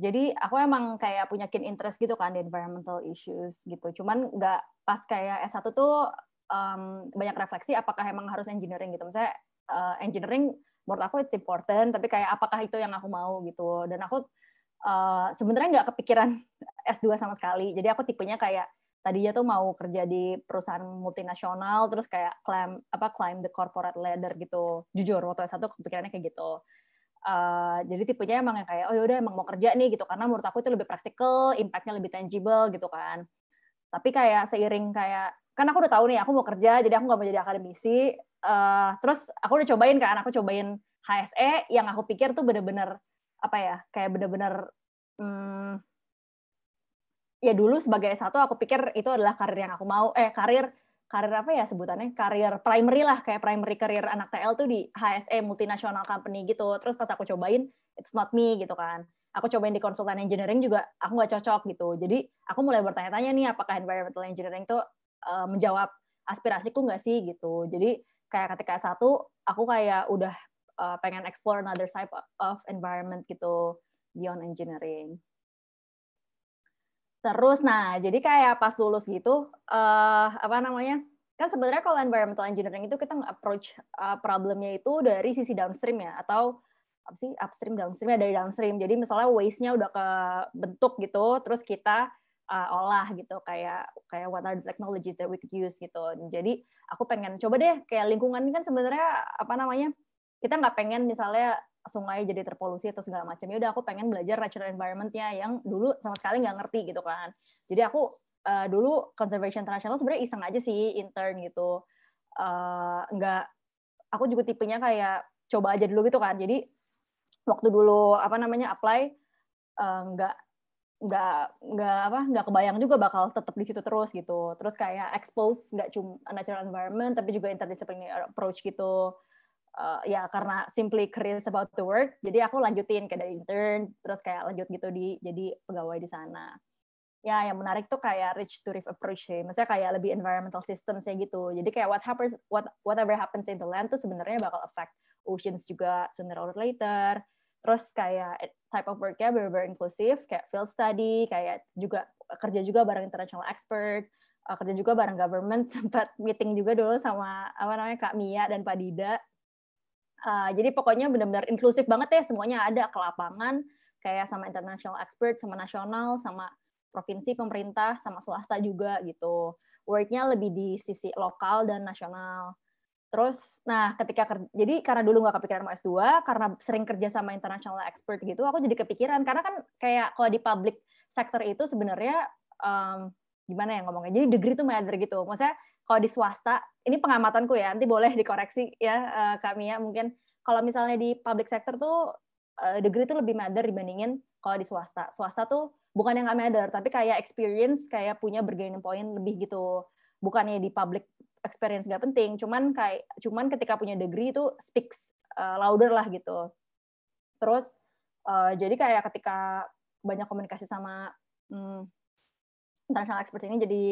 Jadi aku emang kayak punya keen interest gitu kan di environmental issues gitu. Cuman nggak pas kayak S1 tuh um, banyak refleksi apakah emang harus engineering gitu. Misalnya uh, eh, engineering menurut aku it's important tapi kayak apakah itu yang aku mau gitu. Dan aku uh, sebenarnya nggak kepikiran S2 sama sekali. Jadi aku tipenya kayak tadinya tuh mau kerja di perusahaan multinasional terus kayak climb apa climb the corporate ladder gitu jujur waktu S1 kepikirannya kayak gitu Uh, jadi tipenya emang yang kayak oh yaudah emang mau kerja nih gitu karena menurut aku itu lebih praktikal, impactnya lebih tangible gitu kan. Tapi kayak seiring kayak kan aku udah tahu nih aku mau kerja jadi aku nggak mau jadi akademisi. Uh, terus aku udah cobain kan aku cobain HSE yang aku pikir tuh bener-bener apa ya kayak bener-bener hmm, ya dulu sebagai satu aku pikir itu adalah karir yang aku mau eh karir karir apa ya sebutannya karir primary lah kayak primary karir anak TL tuh di HSE multinasional company gitu terus pas aku cobain it's not me gitu kan aku cobain di konsultan engineering juga aku nggak cocok gitu jadi aku mulai bertanya-tanya nih apakah environmental engineering tuh uh, menjawab aspirasiku nggak sih gitu jadi kayak ketika satu aku kayak udah uh, pengen explore another side of environment gitu beyond engineering Terus, nah, jadi kayak pas lulus gitu, uh, apa namanya? Kan sebenarnya kalau environmental engineering itu kita approach uh, eh, problemnya itu dari sisi downstream ya, atau apa sih upstream downstreamnya dari downstream. Jadi misalnya waste-nya udah ke bentuk gitu, terus kita uh, olah gitu kayak kayak what are the technologies that we could use gitu. Jadi aku pengen coba deh kayak lingkungan ini kan sebenarnya apa namanya? kita nggak pengen misalnya sungai jadi terpolusi atau segala macam. Ya udah aku pengen belajar natural environmentnya yang dulu sama sekali nggak ngerti gitu kan. Jadi aku uh, dulu conservation international sebenarnya iseng aja sih intern gitu. Uh, aku juga tipenya kayak coba aja dulu gitu kan. Jadi waktu dulu apa namanya apply uh, nggak nggak nggak apa nggak kebayang juga bakal tetap di situ terus gitu terus kayak expose nggak cuma natural environment tapi juga interdisciplinary approach gitu uh, ya karena simply curious about the work jadi aku lanjutin kayak dari intern terus kayak lanjut gitu di jadi pegawai di sana ya yang menarik tuh kayak rich to reef approach sih maksudnya kayak lebih environmental systems ya gitu jadi kayak what happens what whatever happens in the land tuh sebenarnya bakal affect oceans juga sooner or later terus kayak type of worknya benar inclusive kayak field study kayak juga kerja juga bareng international expert eh, kerja juga bareng government sempat meeting juga dulu sama apa namanya Kak Mia dan Pak Dida Eh, jadi pokoknya benar-benar inklusif banget ya semuanya ada ke lapangan kayak sama international expert, sama nasional, sama provinsi pemerintah, sama swasta juga gitu. Worknya lebih di sisi lokal dan nasional. Terus, nah ketika jadi karena dulu nggak kepikiran mau S2, karena sering kerja sama international expert gitu, aku jadi kepikiran. Karena kan kayak kalau di public sector itu sebenarnya um, gimana ya ngomongnya, jadi degree tuh matter gitu. Maksudnya kalau di swasta ini pengamatanku ya nanti boleh dikoreksi ya uh, eh, kami ya mungkin kalau misalnya di public sector tuh uh, degree tuh lebih matter dibandingin kalau di swasta swasta tuh bukan yang nggak matter tapi kayak experience kayak punya bargaining point lebih gitu bukannya di public experience nggak penting cuman kayak cuman ketika punya degree itu speaks uh, louder lah gitu terus uh, jadi kayak ketika banyak komunikasi sama hmm, international experts ini jadi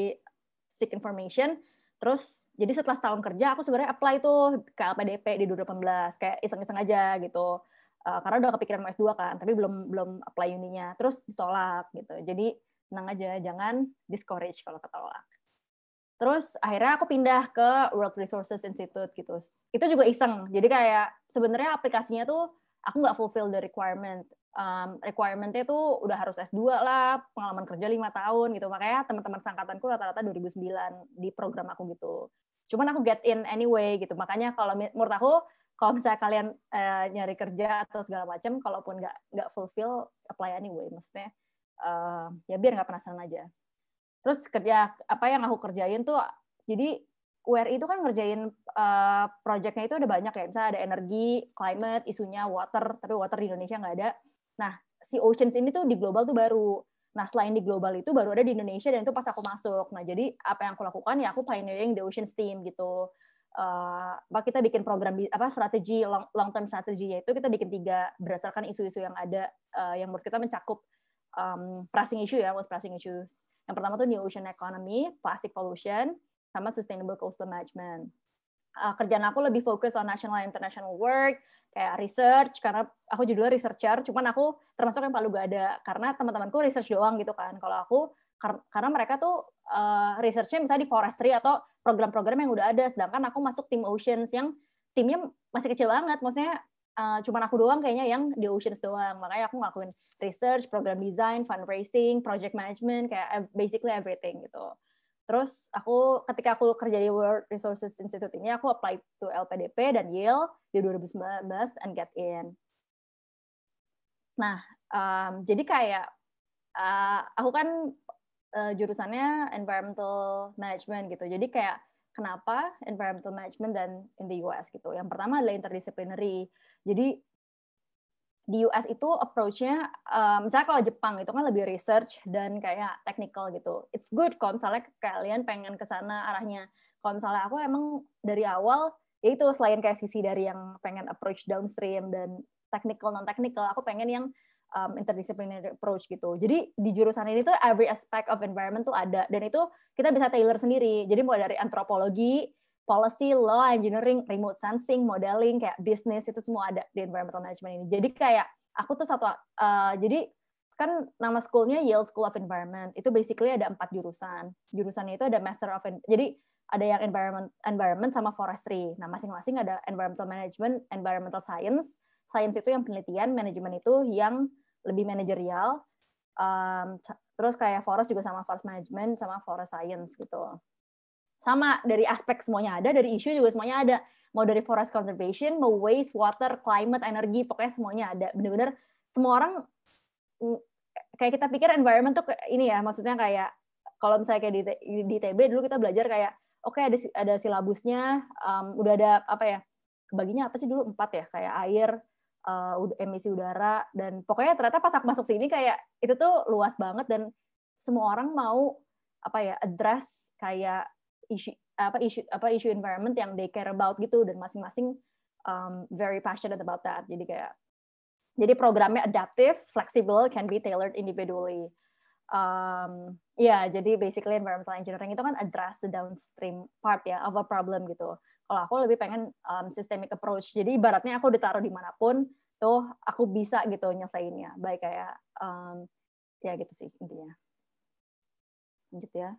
seek information Terus jadi setelah setahun kerja aku sebenarnya apply tuh ke LPDP di 2018 kayak iseng-iseng aja gitu. Uh, karena udah kepikiran mau S2 kan, tapi belum belum apply uninya. Terus ditolak gitu. Jadi tenang aja, jangan discourage kalau ketolak. Terus akhirnya aku pindah ke World Resources Institute gitu. Itu juga iseng. Jadi kayak sebenarnya aplikasinya tuh aku nggak fulfill the requirement um, requirement-nya itu udah harus S2 lah, pengalaman kerja lima tahun gitu. Makanya teman-teman sangkatanku rata-rata 2009 di program aku gitu. Cuman aku get in anyway gitu. Makanya kalau menurut aku kalau misalnya kalian uh, nyari kerja atau segala macam, kalaupun nggak nggak fulfill, apply anyway. Maksudnya uh, ya biar nggak penasaran aja. Terus kerja apa yang aku kerjain tuh, jadi WRI itu kan ngerjain uh, projectnya itu ada banyak ya, misalnya ada energi, climate, isunya water, tapi water di Indonesia nggak ada Nah, si Oceans ini tuh di global tuh baru. Nah, selain di global itu baru ada di Indonesia dan itu pas aku masuk. Nah, jadi apa yang aku lakukan ya aku pioneering the Oceans team gitu. Uh, kita bikin program apa strategi long, long term strategi yaitu kita bikin tiga berdasarkan isu-isu yang ada uh, yang menurut kita mencakup um, pressing issue ya, most pressing issues. Yang pertama tuh new ocean economy, plastic pollution, sama sustainable coastal management uh, kerjaan aku lebih fokus on national and international work kayak research karena aku judulnya researcher cuman aku termasuk yang paling gak ada karena teman-temanku research doang gitu kan kalau aku kar karena mereka tuh uh, researchnya misalnya di forestry atau program-program yang udah ada sedangkan aku masuk tim oceans yang timnya masih kecil banget maksudnya uh, cuman aku doang kayaknya yang di oceans doang makanya aku ngelakuin research program design fundraising project management kayak eh, basically everything gitu Terus aku ketika aku kerja di World Resources Institute ini aku apply to LPDP dan Yale di 2019 and get in. Nah, um, jadi kayak uh, aku kan uh, jurusannya environmental management gitu. Jadi kayak kenapa environmental management dan in the US gitu. Yang pertama adalah interdisciplinary. Jadi di US itu approach-nya, um, misalnya kalau Jepang itu kan lebih research dan kayak technical gitu. It's good kalau misalnya kalian pengen ke sana arahnya. Kalau misalnya aku emang dari awal, ya itu selain kayak sisi dari yang pengen approach downstream dan technical non technical, aku pengen yang um, interdisciplinary approach gitu. Jadi di jurusan ini tuh every aspect of environment tuh ada dan itu kita bisa tailor sendiri. Jadi mulai dari antropologi, policy, law, engineering, remote sensing, modeling, kayak bisnis itu semua ada di environmental management ini. Jadi kayak aku tuh satu, uh, jadi kan nama schoolnya Yale School of Environment. Itu basically ada empat jurusan. Jurusannya itu ada Master of, jadi ada yang environment, environment sama forestry. Nah masing-masing ada environmental management, environmental science. Science itu yang penelitian, manajemen itu yang lebih manajerial. Um, terus kayak forest juga sama forest management sama forest science gitu sama dari aspek semuanya ada, dari isu juga semuanya ada. Mau dari forest conservation, mau waste, water, climate, energi, pokoknya semuanya ada. Bener-bener semua orang mm, kayak kita pikir environment tuh ini ya, maksudnya kayak kalau misalnya kayak di, di TB dulu kita belajar kayak oke okay, ada ada silabusnya, um, udah ada apa ya? Kebaginya apa sih dulu empat ya kayak air, uh, emisi udara dan pokoknya ternyata pas aku masuk sini kayak itu tuh luas banget dan semua orang mau apa ya address kayak isu apa isu apa isu environment yang they care about gitu dan masing-masing um, very passionate about that. Jadi kayak jadi programnya adaptif, flexible, can be tailored individually. Um, ya, yeah, jadi basically environmental engineering itu kan address the downstream part ya of a problem gitu. Kalau aku lebih pengen um, systemic approach. Jadi ibaratnya aku ditaruh dimanapun, tuh aku bisa gitu nyelesainnya. Baik kayak um, ya gitu sih intinya. Lanjut ya.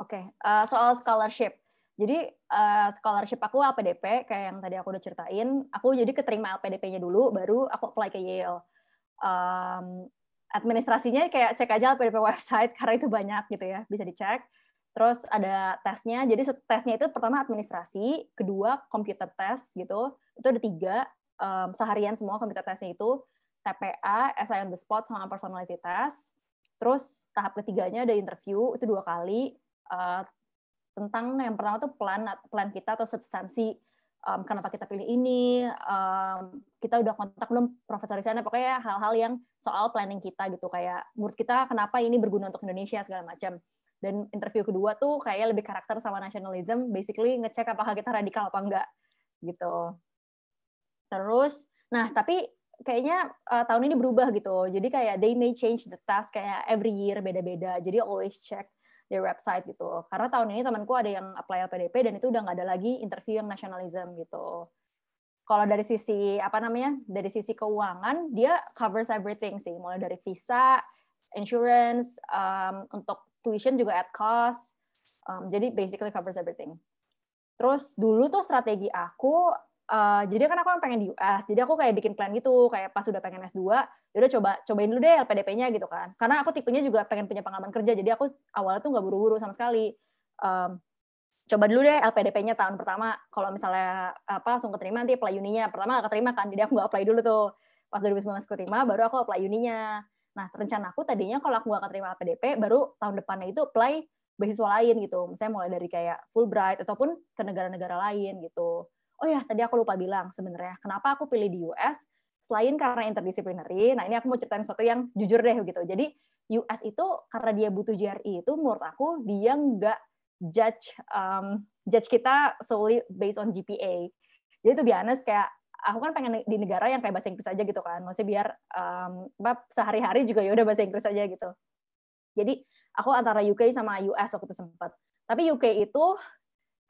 Oke, okay. uh, eh, soal scholarship. Jadi uh, scholarship aku LPDP kayak yang tadi aku udah ceritain. Aku jadi keterima LPDP-nya dulu, baru aku apply ke Yale. Um, administrasinya kayak cek aja LPDP website karena itu banyak gitu ya, bisa dicek. Terus ada tesnya. Jadi tesnya itu pertama administrasi, kedua komputer tes gitu. Itu ada tiga um, seharian semua komputer tesnya itu TPA, SI on the spot sama personality test. Terus tahap ketiganya ada interview itu dua kali Eh, tentang yang pertama tuh plan plan kita atau substansi um, kenapa kita pilih ini um, kita udah kontak belum profesor di sana pokoknya hal-hal yang soal planning kita gitu kayak menurut kita kenapa ini berguna untuk Indonesia segala macam dan interview kedua tuh kayak lebih karakter sama nasionalism basically ngecek apakah kita radikal apa enggak gitu terus nah tapi kayaknya uh, tahun ini berubah gitu jadi kayak they may change the task kayak every year beda-beda jadi always check di website gitu. Karena tahun ini temanku ada yang apply LPDP dan itu udah nggak ada lagi interview yang nasionalism gitu. Kalau dari sisi apa namanya? Dari sisi keuangan dia covers everything sih, mulai dari visa, insurance, um, untuk tuition juga at cost. Um, jadi basically covers everything. Terus dulu tuh strategi aku Uh, jadi kan aku pengen di US, jadi aku kayak bikin plan gitu, kayak pas udah pengen S2, ya udah coba cobain dulu deh LPDP-nya gitu kan. Karena aku tipenya juga pengen punya pengalaman kerja, jadi aku awalnya tuh nggak buru-buru sama sekali. Um, coba dulu deh LPDP-nya tahun pertama, kalau misalnya apa langsung keterima nanti apply uninya. Pertama nggak keterima kan, jadi aku nggak apply dulu tuh. Pas 2019 keterima, baru aku apply uninya. Nah, rencana aku tadinya kalau aku nggak keterima LPDP, baru tahun depannya itu apply beasiswa lain gitu. Misalnya mulai dari kayak Fulbright ataupun ke negara-negara lain gitu oh ya tadi aku lupa bilang sebenarnya kenapa aku pilih di US selain karena interdisciplinary nah ini aku mau ceritain sesuatu yang jujur deh gitu jadi US itu karena dia butuh GRE itu menurut aku dia nggak judge um, judge kita solely based on GPA jadi itu biasanya kayak aku kan pengen di negara yang kayak bahasa Inggris aja gitu kan maksudnya biar um, sehari-hari juga ya udah bahasa Inggris aja gitu jadi aku antara UK sama US waktu itu sempat tapi UK itu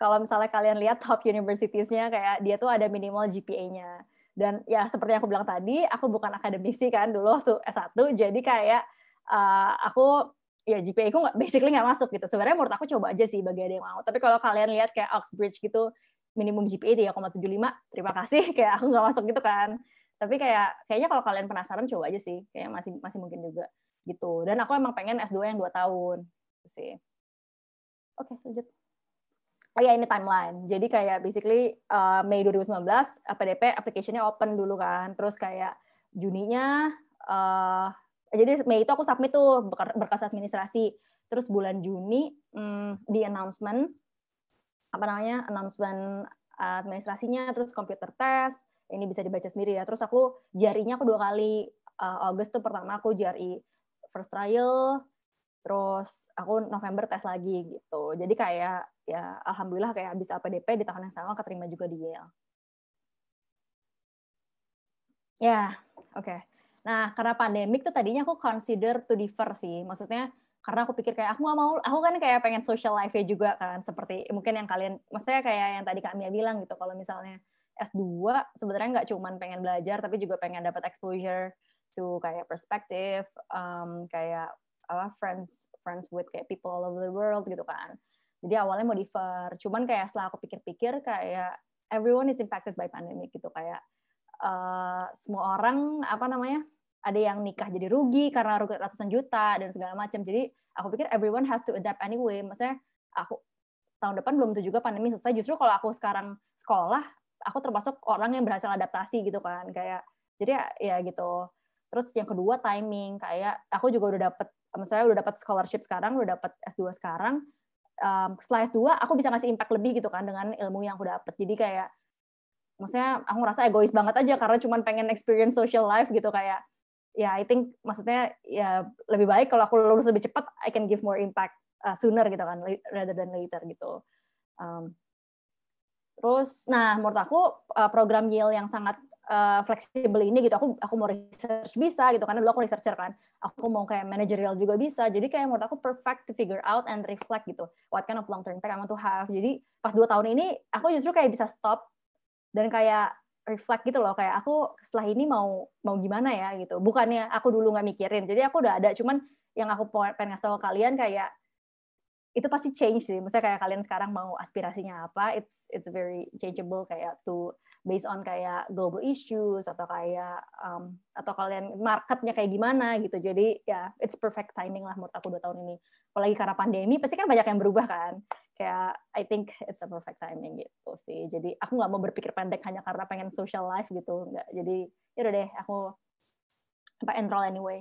kalau misalnya kalian lihat top universities-nya kayak dia tuh ada minimal GPA-nya. Dan ya seperti yang aku bilang tadi, aku bukan akademisi kan dulu waktu S1, jadi kayak uh, aku ya GPA aku nggak basically nggak masuk gitu. Sebenarnya menurut aku coba aja sih bagi ada yang mau. Tapi kalau kalian lihat kayak Oxbridge gitu minimum GPA 3,75, terima kasih kayak aku nggak masuk gitu kan. Tapi kayak kayaknya kalau kalian penasaran coba aja sih, kayak masih masih mungkin juga gitu. Dan aku emang pengen S2 yang 2 tahun. Gitu sih. Oke, okay, lanjut. Oh ya ini timeline. Jadi kayak basically uh, Mei 2019 eh, PDP application-nya open dulu kan. Terus kayak Juninya uh, jadi Mei itu aku submit tuh berkas administrasi. Terus bulan Juni um, di announcement apa namanya? announcement administrasinya terus computer test. Ini bisa dibaca sendiri ya. Terus aku jarinya aku dua kali uh, August tuh pertama aku jari first trial terus aku November tes lagi gitu. Jadi kayak ya alhamdulillah kayak habis LPDP di tahun yang sama keterima juga di Yale. Ya, yeah, oke. Okay. Nah, karena pandemik tuh tadinya aku consider to differ sih. Maksudnya karena aku pikir kayak aku gak mau, aku kan kayak pengen social life-nya juga kan seperti mungkin yang kalian maksudnya kayak yang tadi Kak Mia bilang gitu kalau misalnya S2 sebenarnya nggak cuma pengen belajar tapi juga pengen dapat exposure to kayak perspective, um, kayak apa friends friends with kayak people all over the world gitu kan jadi awalnya mau defer, cuman kayak setelah aku pikir-pikir kayak everyone is impacted by pandemic gitu kayak uh, semua orang apa namanya ada yang nikah jadi rugi karena rugi ratusan juta dan segala macam. Jadi aku pikir everyone has to adapt anyway. Maksudnya aku tahun depan belum tuh juga pandemi selesai. Justru kalau aku sekarang sekolah, aku termasuk orang yang berhasil adaptasi gitu kan. Kayak jadi ya gitu. Terus yang kedua timing kayak aku juga udah dapet misalnya udah dapat scholarship sekarang, udah dapat S2 sekarang, um, setelah S2 aku bisa ngasih impact lebih gitu kan dengan ilmu yang aku dapat. Jadi kayak maksudnya aku ngerasa egois banget aja karena cuma pengen experience social life gitu kayak ya I think maksudnya ya lebih baik kalau aku lulus lebih cepat I can give more impact uh, sooner gitu kan rather than later gitu. Um, terus nah menurut aku uh, program Yale yang sangat uh, fleksibel ini gitu aku aku mau research bisa gitu karena dulu aku researcher kan aku mau kayak managerial juga bisa jadi kayak menurut aku perfect to figure out and reflect gitu what kind of long term impact I want to have jadi pas dua tahun ini aku justru kayak bisa stop dan kayak reflect gitu loh kayak aku setelah ini mau mau gimana ya gitu bukannya aku dulu nggak mikirin jadi aku udah ada cuman yang aku pengen ngasih tahu kalian kayak itu pasti change sih. Misalnya kayak kalian sekarang mau aspirasinya apa, it's it's very changeable kayak to based on kayak global issues atau kayak um, atau kalian marketnya kayak gimana gitu jadi ya yeah, it's perfect timing lah menurut aku dua tahun ini apalagi karena pandemi pasti kan banyak yang berubah kan kayak I think it's a perfect timing gitu sih jadi aku nggak mau berpikir pendek hanya karena pengen social life gitu nggak jadi ya deh aku apa enroll anyway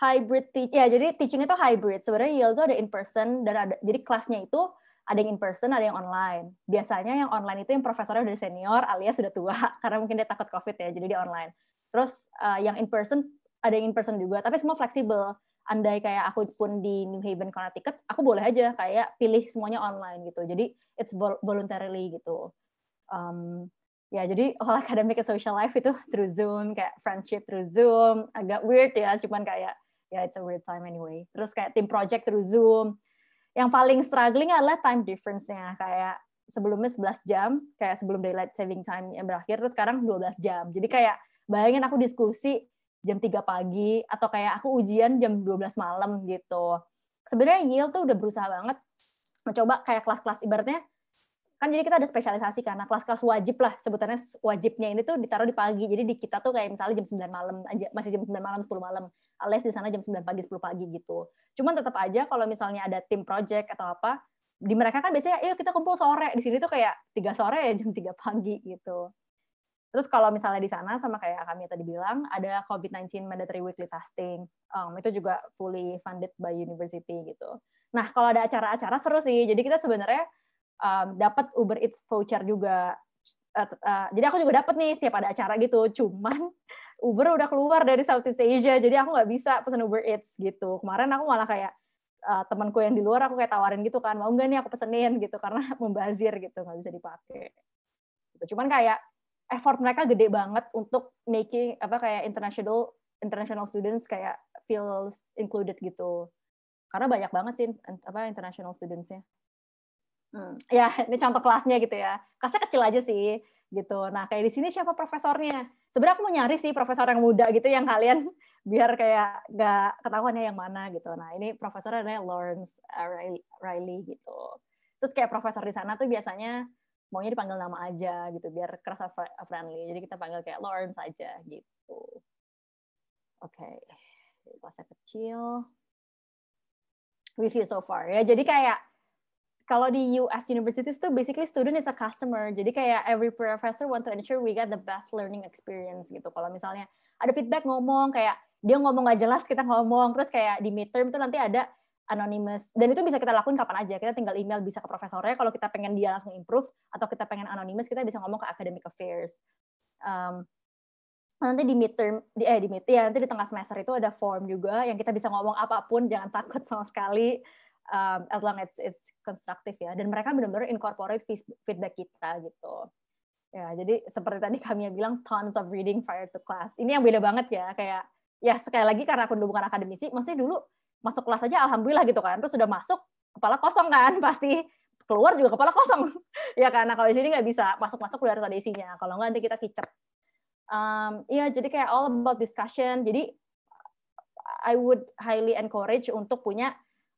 hybrid teach ya jadi teaching itu hybrid sebenarnya Yale itu ada in person dan ada jadi kelasnya itu ada yang in person, ada yang online. Biasanya yang online itu yang profesornya udah senior alias sudah tua karena mungkin dia takut COVID ya, jadi dia online. Terus uh, yang in person ada yang in person juga, tapi semua fleksibel. Andai kayak aku pun di New Haven, Connecticut, aku boleh aja kayak pilih semuanya online gitu. Jadi it's voluntarily gitu. Um, ya jadi whole academic and social life itu through Zoom, kayak friendship through Zoom, agak weird ya, cuman kayak ya yeah, it's a weird time anyway. Terus kayak tim project through Zoom, yang paling struggling adalah time difference-nya kayak sebelumnya 11 jam, kayak sebelum daylight saving time yang berakhir terus sekarang 12 jam. Jadi kayak bayangin aku diskusi jam 3 pagi atau kayak aku ujian jam 12 malam gitu. Sebenarnya Yale tuh udah berusaha banget mencoba kayak kelas-kelas ibaratnya kan jadi kita ada spesialisasi karena kelas-kelas wajib lah sebutannya wajibnya ini tuh ditaruh di pagi jadi di kita tuh kayak misalnya jam 9 malam aja masih jam 9 malam 10 malam les di sana jam 9 pagi 10 pagi gitu. Cuman tetap aja kalau misalnya ada tim project atau apa, di mereka kan biasanya ayo kita kumpul sore. Di sini tuh kayak tiga sore ya jam 3 pagi gitu. Terus kalau misalnya di sana sama kayak kami tadi bilang ada COVID-19 mandatory weekly testing. Um, itu juga fully funded by university gitu. Nah, kalau ada acara-acara seru sih. Jadi kita sebenarnya um, dapat Uber Eats voucher juga. Uh, uh, jadi aku juga dapat nih setiap ada acara gitu. Cuman Uber udah keluar dari Southeast Asia, jadi aku nggak bisa pesan Uber Eats gitu. Kemarin aku malah kayak uh, temanku yang di luar aku kayak tawarin gitu kan, mau nggak nih aku pesenin gitu karena membazir gitu nggak bisa dipakai. Gitu. Cuman kayak effort mereka gede banget untuk making apa kayak international international students kayak feels included gitu. Karena banyak banget sih apa international studentsnya. Hmm. Ya, ini contoh kelasnya gitu ya. Kelasnya kecil aja sih gitu. Nah, kayak di sini siapa profesornya? Sebenarnya aku mau nyari sih profesor yang muda gitu yang kalian biar kayak gak ketahuannya yang mana gitu. Nah, ini profesornya adalah Lawrence eh, Riley gitu. Terus kayak profesor di sana tuh biasanya maunya dipanggil nama aja gitu biar kerasa friendly. Jadi kita panggil kayak Lawrence aja gitu. Oke. Okay. Kelasnya kecil. Review so far ya. Jadi kayak kalau di US universities tuh basically student is a customer. Jadi kayak every professor want to ensure we get the best learning experience gitu. Kalau misalnya ada feedback ngomong kayak dia ngomong gak jelas kita ngomong terus kayak di midterm tuh nanti ada anonymous dan itu bisa kita lakuin kapan aja kita tinggal email bisa ke profesornya kalau kita pengen dia langsung improve atau kita pengen anonymous kita bisa ngomong ke academic affairs um, nanti di midterm di eh di mid ya nanti di tengah semester itu ada form juga yang kita bisa ngomong apapun jangan takut sama sekali um, as long as it's konstruktif ya dan mereka benar-benar incorporate feedback kita gitu ya jadi seperti tadi kami bilang tons of reading prior to class ini yang beda banget ya kayak ya sekali lagi karena aku dulu bukan akademisi maksudnya dulu masuk kelas aja alhamdulillah gitu kan terus sudah masuk kepala kosong kan pasti keluar juga kepala kosong ya karena kalau di sini nggak bisa masuk masuk keluar harus ada isinya kalau nggak nanti kita kicap um, ya jadi kayak all about discussion jadi I would highly encourage untuk punya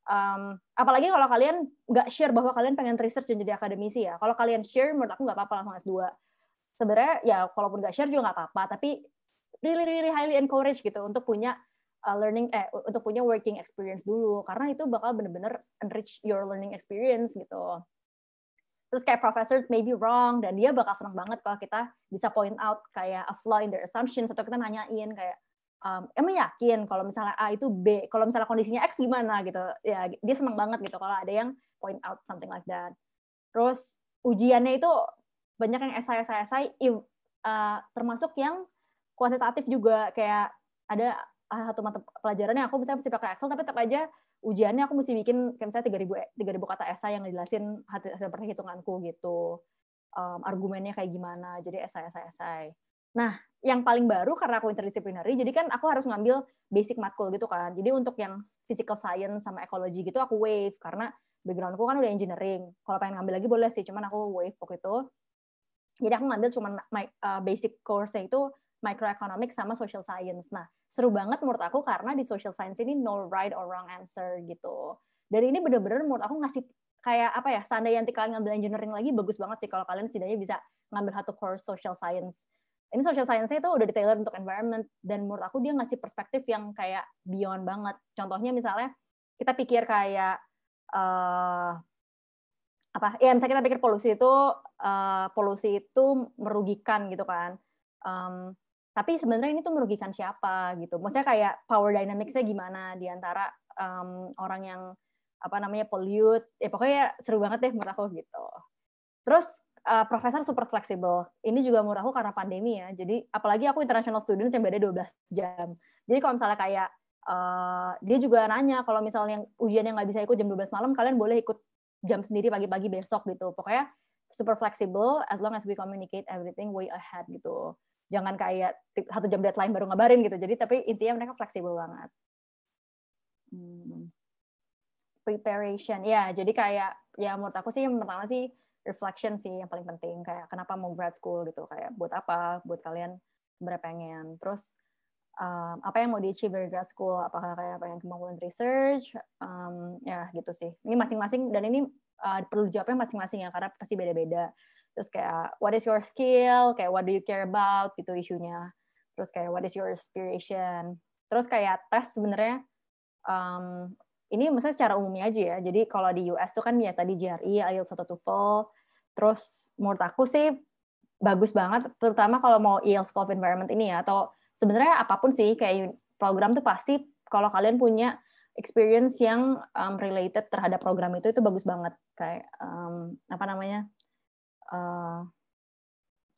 um, apalagi kalau kalian nggak share bahwa kalian pengen research dan jadi akademisi ya. Kalau kalian share, menurut aku nggak apa-apa langsung S2. Sebenarnya ya kalaupun nggak share juga nggak apa-apa, tapi really really highly encourage gitu untuk punya uh, learning eh untuk punya working experience dulu karena itu bakal bener-bener enrich your learning experience gitu. Terus kayak professors maybe wrong dan dia bakal seneng banget kalau kita bisa point out kayak a flaw in their assumptions atau kita nanyain kayak um, emang eh, yakin kalau misalnya A itu B, kalau misalnya kondisinya X gimana gitu. Ya dia senang banget gitu kalau ada yang point out something like that. Terus ujiannya itu banyak yang esai-esai-esai uh, termasuk yang kuantitatif juga kayak ada ah, satu mata pelajaran yang aku misalnya mesti pakai Excel tapi tetap aja ujiannya aku mesti bikin kayak misalnya 3000 3000 eh, kata esai yang ngejelasin hasil perhitunganku gitu. Um, argumennya kayak gimana. Jadi esai-esai-esai. Nah, yang paling baru karena aku interdisciplinary, jadi kan aku harus ngambil basic matkul gitu kan. Jadi untuk yang physical science sama ekologi gitu aku wave karena backgroundku kan udah engineering. Kalau pengen ngambil lagi boleh sih, cuman aku wave waktu itu. Jadi aku ngambil cuman my, uh, basic course itu microeconomic sama social science. Nah, seru banget menurut aku karena di social science ini no right or wrong answer gitu. Dan ini bener-bener menurut aku ngasih kayak apa ya, seandainya nanti kalian ngambil engineering lagi, bagus banget sih kalau kalian setidaknya bisa ngambil satu course social science ini social science-nya itu udah detailed untuk environment dan menurut aku dia ngasih perspektif yang kayak beyond banget. Contohnya misalnya kita pikir kayak uh, apa? Ya misalnya kita pikir polusi itu uh, polusi itu merugikan gitu kan. Um, tapi sebenarnya ini tuh merugikan siapa gitu. Maksudnya kayak power dynamics-nya gimana di antara um, orang yang apa namanya pollute. Ya pokoknya seru banget deh menurut aku gitu. Terus uh, profesor super fleksibel. Ini juga menurut aku karena pandemi ya. Jadi apalagi aku international student yang beda 12 jam. Jadi kalau misalnya kayak uh, dia juga nanya kalau misalnya ujian yang nggak bisa ikut jam 12 malam kalian boleh ikut jam sendiri pagi-pagi besok gitu. Pokoknya super fleksibel as long as we communicate everything way ahead gitu. Jangan kayak satu jam deadline baru ngabarin gitu. Jadi tapi intinya mereka fleksibel banget. Hmm. Preparation. Ya, jadi kayak ya menurut aku sih yang pertama sih reflection sih yang paling penting kayak kenapa mau grad school gitu kayak buat apa buat kalian berapa pengen terus um, apa yang mau di achieve dari grad school apakah kayak pengen kemampuan research um, ya gitu sih ini masing-masing dan ini uh, perlu jawabnya masing-masing ya karena pasti beda-beda terus kayak what is your skill kayak what do you care about gitu isunya terus kayak what is your inspiration terus kayak tes sebenarnya um, ini misalnya secara umumnya aja ya. Jadi kalau di US tuh kan ya tadi JRI, IELTS atau TOEFL. Terus menurut aku sih bagus banget, terutama kalau mau IELTS Golf Environment ini ya. Atau sebenarnya apapun sih kayak program tuh pasti kalau kalian punya experience yang um, related terhadap program itu itu bagus banget kayak um, apa namanya uh,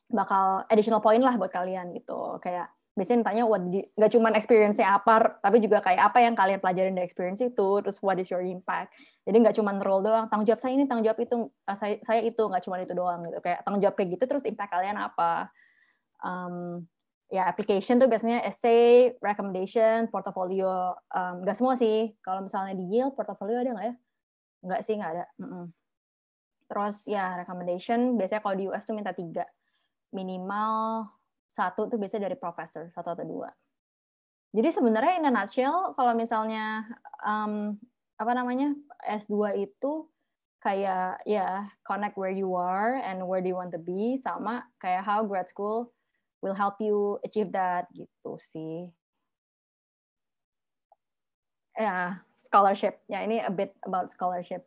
bakal additional point lah buat kalian gitu kayak biasanya tanya what nggak cuma experience apa tapi juga kayak apa yang kalian pelajarin dari experience itu terus what is your impact jadi nggak cuma role doang tanggung jawab saya ini tanggung jawab itu ah, saya saya itu nggak cuma itu doang gitu kayak tanggung jawab kayak gitu terus impact kalian apa um, ya application tuh biasanya essay recommendation portfolio um, nggak semua sih kalau misalnya di Yale portfolio ada nggak ya nggak sih nggak ada mm -mm. terus ya recommendation biasanya kalau di US tuh minta tiga minimal satu tuh biasanya dari profesor, satu atau dua. Jadi sebenarnya in a nutshell, kalau misalnya um, apa namanya S2 itu kayak ya yeah, connect where you are and where do you want to be sama kayak how grad school will help you achieve that gitu sih ya yeah, scholarship ya yeah, ini a bit about scholarship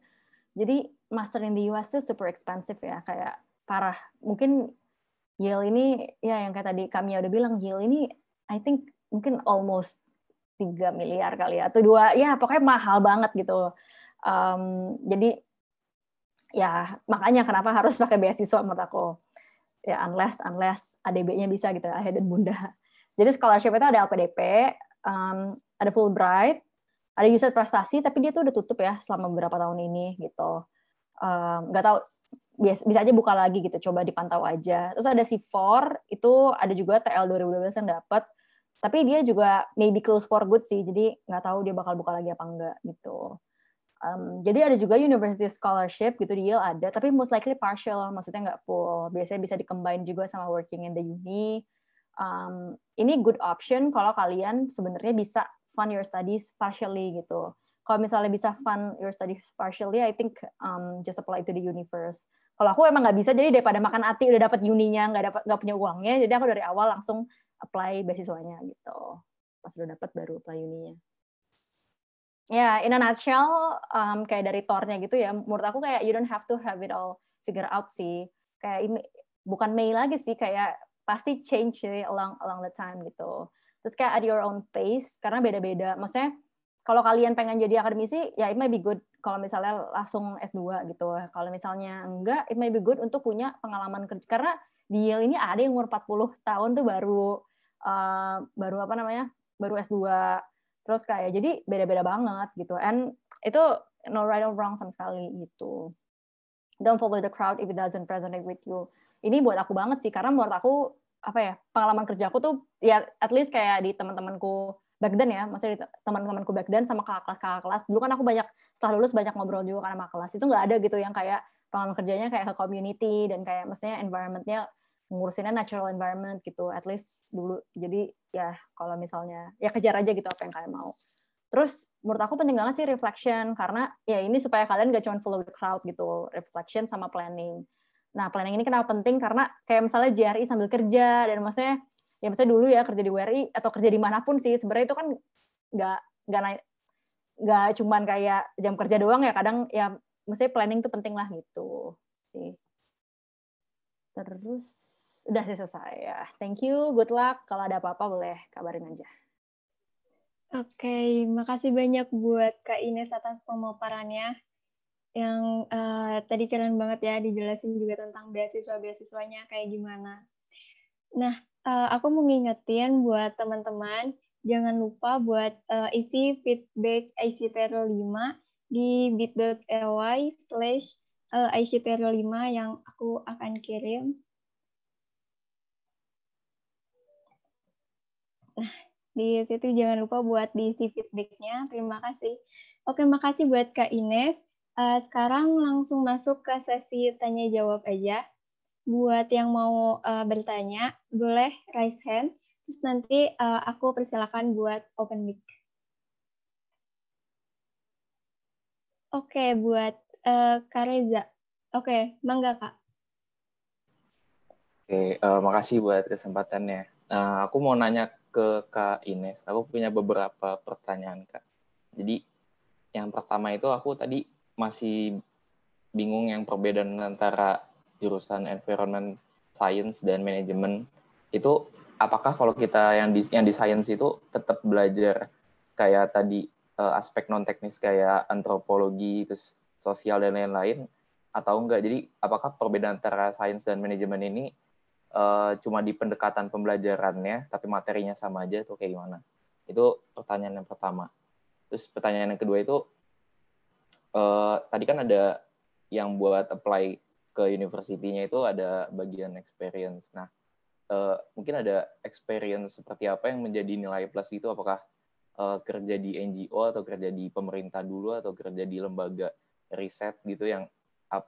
jadi master in the US itu super expensive ya kayak parah mungkin Yale ini ya yang kayak tadi kami udah bilang Yale ini I think mungkin almost 3 miliar kali ya atau dua ya pokoknya mahal banget gitu um, jadi ya makanya kenapa harus pakai beasiswa menurut aku ya unless unless ADB-nya bisa gitu ayah dan bunda jadi scholarship itu ada LPDP um, ada Fulbright ada user prestasi tapi dia tuh udah tutup ya selama beberapa tahun ini gitu nggak um, tahu biasa, bisa aja buka lagi gitu coba dipantau aja terus ada si for itu ada juga TL 2012 yang dapat tapi dia juga maybe close for good sih jadi nggak tahu dia bakal buka lagi apa enggak gitu um, jadi ada juga university scholarship gitu di Yale ada tapi most likely partial maksudnya nggak full biasanya bisa dikembangin juga sama working in the uni um, ini good option kalau kalian sebenarnya bisa fund your studies partially gitu kalau misalnya bisa fund your studies partially, I think um, just apply to the universe. Kalau aku emang nggak bisa, jadi daripada makan hati udah dapat uninya, nggak dapat nggak punya uangnya, jadi aku dari awal langsung apply beasiswanya gitu. Pas udah dapat baru apply uninya. Ya, yeah, in a nutshell, um, kayak dari tornya gitu ya, menurut aku kayak you don't have to have it all figure out sih. Kayak ini bukan Mei lagi sih, kayak pasti change along along the time gitu. Terus kayak at your own pace, karena beda-beda. Maksudnya kalau kalian pengen jadi akademisi, ya it may be good kalau misalnya langsung S2 gitu. Kalau misalnya enggak, it may be good untuk punya pengalaman kerja. Karena di Yale ini ada yang umur 40 tahun tuh baru uh, baru apa namanya? baru S2. Terus kayak jadi beda-beda banget gitu. And itu no right or wrong sama sekali gitu. Don't follow the crowd if it doesn't resonate with you. Ini buat aku banget sih karena menurut aku apa ya pengalaman kerjaku tuh ya at least kayak di teman-temanku back then ya, maksudnya teman-temanku back then sama kakak kelas-kakak kelas. Dulu kan aku banyak setelah lulus banyak ngobrol juga karena sama kelas. Itu nggak ada gitu yang kayak pengalaman kerjanya kayak ke community dan kayak maksudnya environmentnya ngurusinnya natural environment gitu at least dulu jadi ya kalau misalnya ya kejar aja gitu apa yang kalian mau terus menurut aku penting banget sih reflection karena ya ini supaya kalian gak cuma follow the crowd gitu reflection sama planning Nah, planning ini kenapa penting? Karena kayak misalnya JRI sambil kerja dan maksudnya ya maksudnya dulu ya kerja di WRI atau kerja di manapun sih sebenarnya itu kan nggak nggak naik nggak cuman kayak jam kerja doang ya kadang ya maksudnya planning tuh penting lah gitu sih. Terus udah sih selesai ya. Thank you, good luck. Kalau ada apa-apa boleh kabarin aja. Oke, okay, makasih banyak buat Kak Ines atas pemaparannya yang uh, tadi keren banget ya dijelasin juga tentang beasiswa-beasiswanya kayak gimana. Nah, uh, aku mau ngingetin buat teman-teman, jangan lupa buat uh, isi feedback ictr 5 di bit.ly slash ictr 5 yang aku akan kirim. Nah, di situ jangan lupa buat diisi feedbacknya. Terima kasih. Oke, makasih buat Kak Ines Uh, sekarang langsung masuk ke sesi tanya jawab aja. Buat yang mau uh, bertanya, boleh raise hand. Terus nanti uh, aku persilakan buat open mic. Oke, okay, buat uh, Kak Reza. Oke, okay, mangga Kak. Oke, okay, uh, makasih buat kesempatannya. Uh, aku mau nanya ke Kak Ines. Aku punya beberapa pertanyaan Kak. Jadi yang pertama itu aku tadi masih bingung yang perbedaan antara jurusan environment science dan management itu apakah kalau kita yang di yang di science itu tetap belajar kayak tadi uh, aspek non teknis kayak antropologi terus sosial dan lain-lain atau enggak jadi apakah perbedaan antara science dan management ini uh, cuma di pendekatan pembelajarannya tapi materinya sama aja tuh kayak gimana itu pertanyaan yang pertama terus pertanyaan yang kedua itu uh, tadi kan ada yang buat apply ke universitinya itu ada bagian experience. Nah, uh, mungkin ada experience seperti apa yang menjadi nilai plus itu? Apakah uh, kerja di NGO atau kerja di pemerintah dulu atau kerja di lembaga riset gitu yang uh,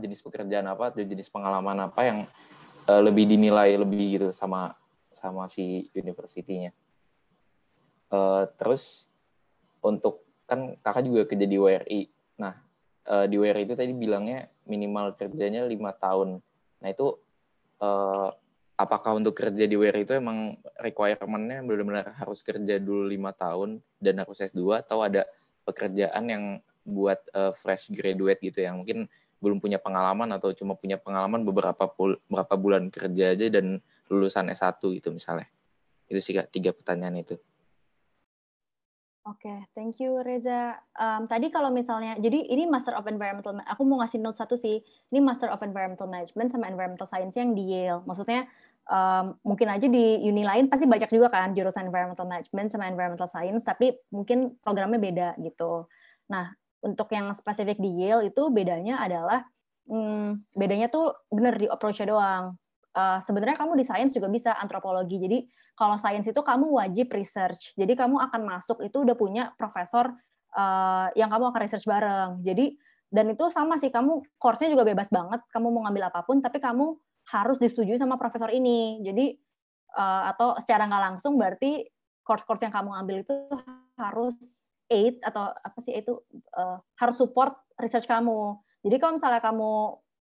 jenis pekerjaan apa atau jenis pengalaman apa yang uh, lebih dinilai lebih gitu sama sama si universitinya. Uh, terus untuk kan kakak juga kerja di WRI uh, di WR itu tadi bilangnya minimal kerjanya lima tahun. Nah itu uh, apakah untuk kerja di WR itu emang requirementnya benar-benar harus kerja dulu lima tahun dan harus S2 atau ada pekerjaan yang buat uh, fresh graduate gitu yang mungkin belum punya pengalaman atau cuma punya pengalaman beberapa pul berapa bulan kerja aja dan lulusan S1 gitu misalnya. Itu sih tiga pertanyaan itu. Oke, okay, thank you Reza. Um, tadi kalau misalnya, jadi ini Master of Environmental, aku mau ngasih note satu sih, ini Master of Environmental Management sama Environmental Science yang di Yale. Maksudnya um, mungkin aja di uni lain pasti banyak juga kan jurusan Environmental Management sama Environmental Science, tapi mungkin programnya beda gitu. Nah, untuk yang spesifik di Yale itu bedanya adalah, hmm, bedanya tuh bener di approach-nya doang uh, sebenarnya kamu di sains juga bisa antropologi. Jadi kalau sains itu kamu wajib research. Jadi kamu akan masuk itu udah punya profesor uh, yang kamu akan research bareng. Jadi dan itu sama sih kamu course-nya juga bebas banget. Kamu mau ngambil apapun tapi kamu harus disetujui sama profesor ini. Jadi uh, atau secara nggak langsung berarti course-course yang kamu ambil itu harus aid atau apa sih itu uh, harus support research kamu. Jadi kalau misalnya kamu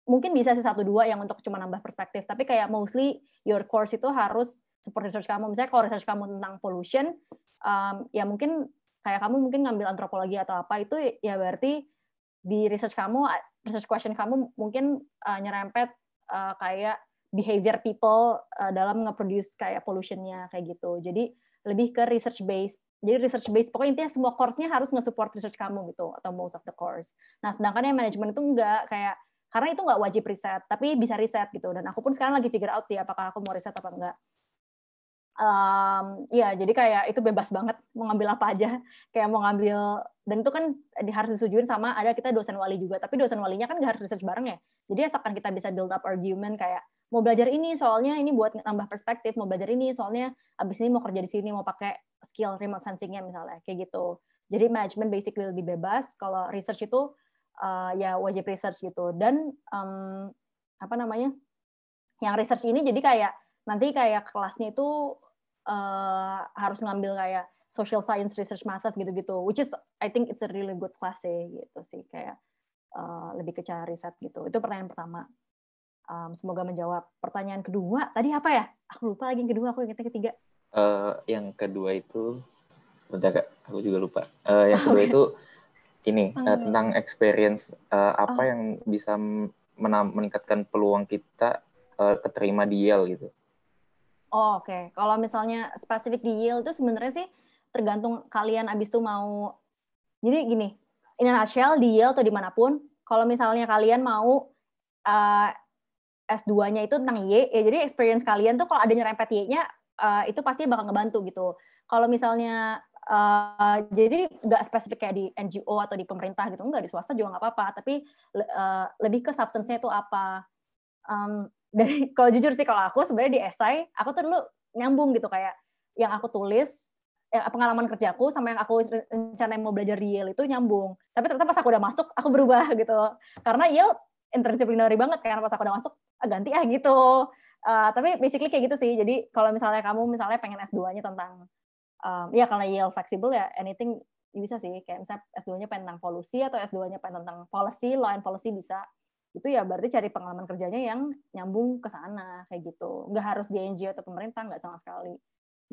mungkin bisa sih satu dua yang untuk cuma nambah perspektif tapi kayak mostly your course itu harus support research kamu misalnya kalau research kamu tentang pollution um, ya mungkin kayak kamu mungkin ngambil antropologi atau apa itu ya berarti di research kamu research question kamu mungkin uh, nyerempet uh, kayak behavior people uh, dalam nge-produce kayak pollutionnya kayak gitu jadi lebih ke research base jadi research base pokoknya intinya semua course-nya harus nge-support research kamu gitu atau most of the course. Nah, sedangkan yang manajemen itu enggak kayak karena itu nggak wajib riset tapi bisa riset gitu dan aku pun sekarang lagi figure out sih apakah aku mau riset apa enggak um, ya jadi kayak itu bebas banget mau ngambil apa aja kayak mau ngambil dan itu kan harus disetujuin sama ada kita dosen wali juga tapi dosen walinya kan nggak harus research bareng ya jadi asalkan kita bisa build up argument kayak mau belajar ini soalnya ini buat nambah perspektif mau belajar ini soalnya abis ini mau kerja di sini mau pakai skill remote sensingnya misalnya kayak gitu jadi management basically lebih bebas kalau research itu uh, ya wajib research gitu dan um, apa namanya yang research ini jadi kayak nanti kayak kelasnya itu uh, harus ngambil kayak social science research method gitu-gitu which is I think it's a really good class sih gitu sih kayak uh, lebih ke cara riset gitu itu pertanyaan pertama um, semoga menjawab pertanyaan kedua tadi apa ya aku lupa lagi yang kedua aku ingetnya ketiga uh, yang kedua itu bentar kak aku juga lupa uh, yang kedua okay. Oh, iya. itu ini uh, tentang experience uh, apa oh. yang bisa meningkatkan peluang kita uh, keterima di Yale gitu. Oh, Oke, okay. kalau misalnya spesifik di Yale itu sebenarnya sih tergantung kalian abis itu mau. Jadi gini, in a nutshell di Yale atau dimanapun, kalau misalnya kalian mau uh, S2-nya itu tentang Y, ya jadi experience kalian tuh kalau ada nyerempet Y-nya uh, itu pasti bakal ngebantu gitu. Kalau misalnya Uh, jadi nggak spesifik kayak di NGO atau di pemerintah gitu, nggak di swasta juga nggak apa-apa. Tapi uh, lebih ke substance-nya itu apa. Um, dari kalau jujur sih kalau aku sebenarnya di esai aku tuh dulu nyambung gitu kayak yang aku tulis eh, pengalaman kerjaku sama yang aku rencana mau belajar di Yale itu nyambung. Tapi ternyata pas aku udah masuk, aku berubah gitu. Karena Yale interdisciplinary banget, karena pas aku udah masuk, ah, ganti ah gitu. Uh, tapi basically kayak gitu sih. Jadi kalau misalnya kamu misalnya pengen S2-nya tentang um, ya karena Yale fleksibel ya anything bisa sih kayak misalnya S2-nya pengen tentang polusi atau S2-nya pengen tentang policy, law and policy bisa. Itu ya berarti cari pengalaman kerjanya yang nyambung ke sana kayak gitu. Nggak harus di NGO atau pemerintah nggak sama sekali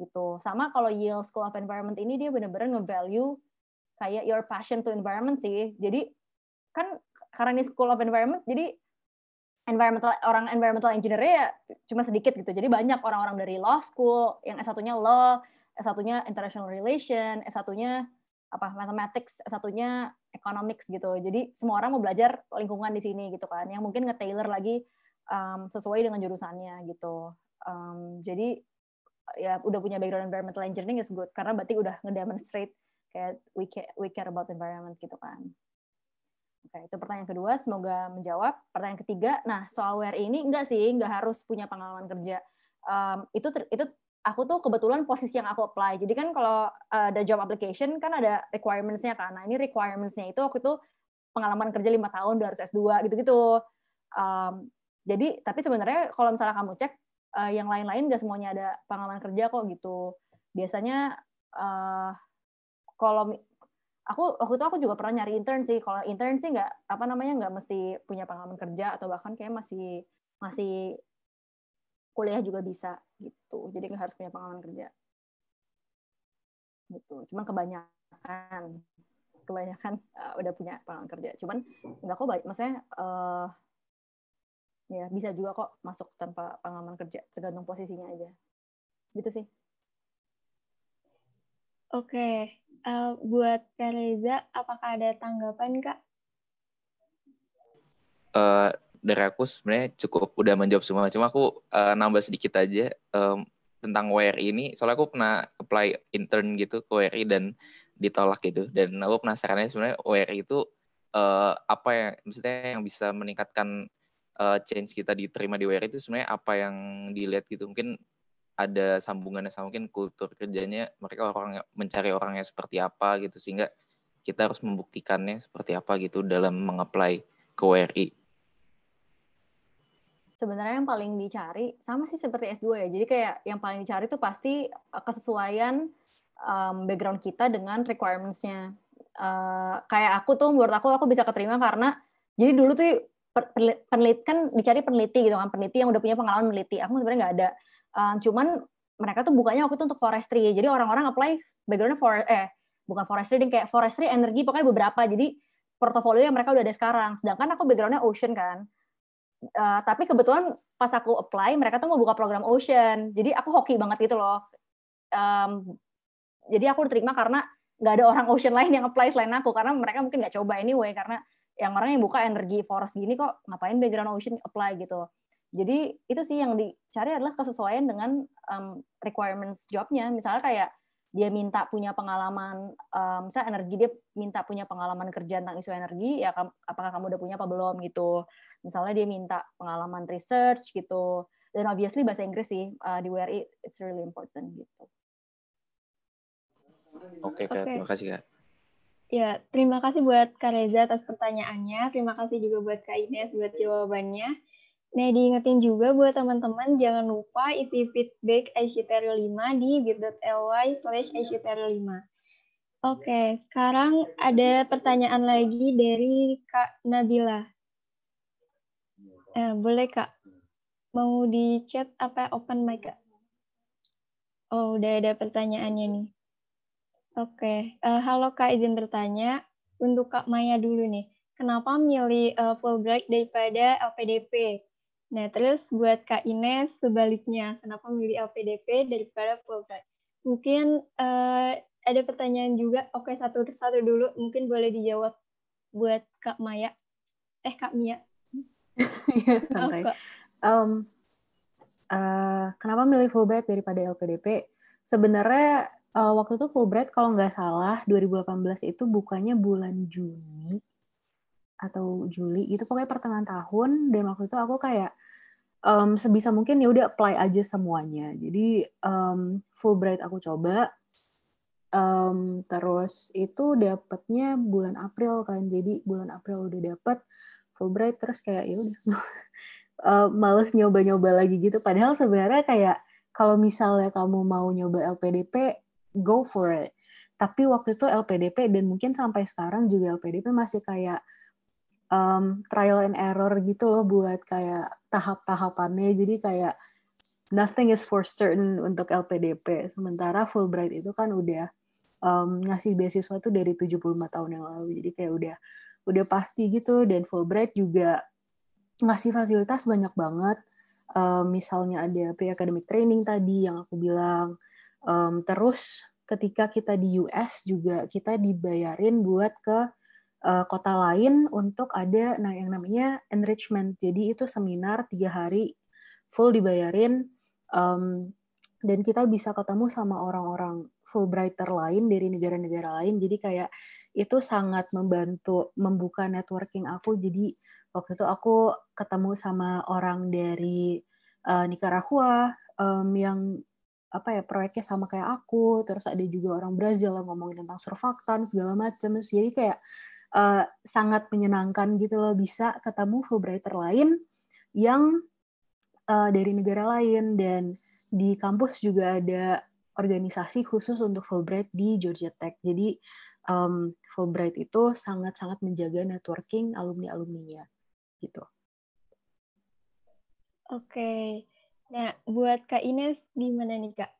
gitu. Sama kalau Yale School of Environment ini dia benar-benar ngevalue kayak your passion to environment sih. Jadi kan karena ini School of Environment jadi environmental orang environmental engineer ya cuma sedikit gitu. Jadi banyak orang-orang dari law school yang s 1 law, S1-nya International Relation, S1-nya apa mathematics, S1-nya economics gitu. Jadi semua orang mau belajar lingkungan di sini gitu kan. Yang mungkin nge-tailor lagi um, sesuai dengan jurusannya gitu. Um, jadi ya udah punya background environmental engineering is good karena berarti udah ngedemonstrate kayak we care, we care about environment gitu kan. Oke, itu pertanyaan kedua, semoga menjawab. Pertanyaan ketiga, nah soal ini enggak sih, enggak harus punya pengalaman kerja. Um, itu ter, itu aku tuh kebetulan posisi yang aku apply. Jadi kan kalau eh, ada job application kan ada requirements-nya kan. Nah, ini requirements-nya itu aku tuh pengalaman kerja lima tahun, harus S2 gitu-gitu. Um, jadi tapi sebenarnya kalau misalnya kamu cek uh, yang lain-lain gak semuanya ada pengalaman kerja kok gitu. Biasanya uh, kalau aku waktu itu aku juga pernah nyari intern sih. Kalau intern sih nggak apa namanya nggak mesti punya pengalaman kerja atau bahkan kayak masih masih kuliah juga bisa gitu jadi nggak harus punya pengalaman kerja gitu cuman kebanyakan kebanyakan uh, udah punya pengalaman kerja cuman nggak kok baik maksudnya uh, ya bisa juga kok masuk tanpa pengalaman kerja tergantung posisinya aja gitu sih oke okay. uh, eh, buat Kak Reza apakah ada tanggapan kak uh, dari aku sebenarnya cukup udah menjawab semua. Cuma aku uh, nambah sedikit aja um, tentang WRI ini. Soalnya aku pernah apply intern gitu ke WRI dan ditolak gitu. Dan aku penasaran sebenarnya WRI itu uh, apa yang maksudnya yang bisa meningkatkan uh, change kita diterima di WRI itu sebenarnya apa yang dilihat gitu. Mungkin ada sambungannya sama mungkin kultur kerjanya mereka orang mencari orangnya seperti apa gitu sehingga kita harus membuktikannya seperti apa gitu dalam mengapply ke WRI Sebenarnya yang paling dicari sama sih seperti S2 ya. Jadi kayak yang paling dicari tuh pasti eh, kesesuaian um, background kita dengan requirements-nya. Uh, kayak aku tuh menurut aku aku bisa keterima karena jadi dulu tuh peneliti kan dicari peneliti gitu kan peneliti yang udah punya pengalaman meneliti. Aku sebenarnya nggak ada. Um, cuman mereka tuh bukannya waktu itu untuk forestry. Jadi orang-orang apply backgroundnya for eh bukan forestry, kayak forestry energi pokoknya beberapa. Jadi portofolio yang mereka udah ada sekarang. Sedangkan aku backgroundnya ocean kan uh, tapi kebetulan pas aku apply mereka tuh mau buka program Ocean jadi aku hoki banget gitu loh um, jadi aku diterima karena nggak ada orang Ocean lain yang apply selain aku karena mereka mungkin nggak coba anyway karena yang orang yang buka energi forest gini kok ngapain background Ocean apply gitu jadi itu sih yang dicari adalah kesesuaian dengan um, requirements jobnya misalnya kayak dia minta punya pengalaman, um, eh, misalnya energi dia minta punya pengalaman kerja tentang isu energi, ya apakah kamu udah punya apa belum gitu. Misalnya dia minta pengalaman research gitu. Dan obviously bahasa Inggris sih uh, di WRI it's really important gitu. Oke, okay, Okay. Terima kasih, Kak. Ya, terima kasih buat Kak Reza atas pertanyaannya. Terima kasih juga buat Kak Ines buat jawabannya. Nah, diingetin juga buat teman-teman, jangan lupa isi feedback iCiterio 5 di bit.ly slash iCiterio 5. Oke, sekarang ada pertanyaan lagi dari Kak Nabila. Eh, boleh, Kak? Mau di chat apa open mic, Kak? Oh, udah ada pertanyaannya nih. Oke, uh, halo Kak, izin bertanya. Untuk Kak Maya dulu nih, kenapa milih uh, eh, Fulbright daripada LPDP? Nah, terus buat Kak Ines sebaliknya, kenapa memilih LPDP daripada Fulbright? Mungkin uh, ada pertanyaan juga, oke satu satu dulu, mungkin boleh dijawab buat Kak Maya. Eh, Kak Mia. Iya, santai. um, uh, kenapa milih Fulbright daripada LPDP? Sebenarnya uh, waktu itu Fulbright kalau nggak salah 2018 itu bukannya bulan Juni atau Juli gitu pokoknya pertengahan tahun dan waktu itu aku kayak um, sebisa mungkin ya udah apply aja semuanya jadi um, bright aku coba um, terus itu dapatnya bulan April kan jadi bulan April udah dapet bright terus kayak ya udah uh, males nyoba-nyoba lagi gitu padahal sebenarnya kayak kalau misalnya kamu mau nyoba LPDP go for it tapi waktu itu LPDP dan mungkin sampai sekarang juga LPDP masih kayak um, trial and error gitu loh buat kayak tahap-tahapannya. Jadi kayak nothing is for certain untuk LPDP. Sementara Fulbright itu kan udah um, ngasih beasiswa tuh dari 75 tahun yang lalu. Jadi kayak udah udah pasti gitu dan Fulbright juga ngasih fasilitas banyak banget. Um, misalnya ada pre-academic training tadi yang aku bilang. Um, terus ketika kita di US juga kita dibayarin buat ke Eh, kota lain untuk ada nah yang namanya enrichment. Jadi itu seminar tiga hari full dibayarin um, dan kita bisa ketemu sama orang-orang Fulbrighter lain dari negara-negara lain. Jadi kayak itu sangat membantu membuka networking aku. Jadi waktu itu aku ketemu sama orang dari uh, Nicaragua um, yang apa ya proyeknya sama kayak aku. Terus ada juga orang Brazil yang ngomongin tentang surfaktan segala macam. Jadi kayak uh, sangat menyenangkan gitu loh bisa ketemu Fulbrighter lain yang uh, dari negara lain dan di kampus juga ada organisasi khusus untuk Fulbright di Georgia Tech. Jadi um, Fulbright itu sangat-sangat menjaga networking alumni-alumninya gitu. Oke. Nah, buat Kak Ines gimana nih, Kak?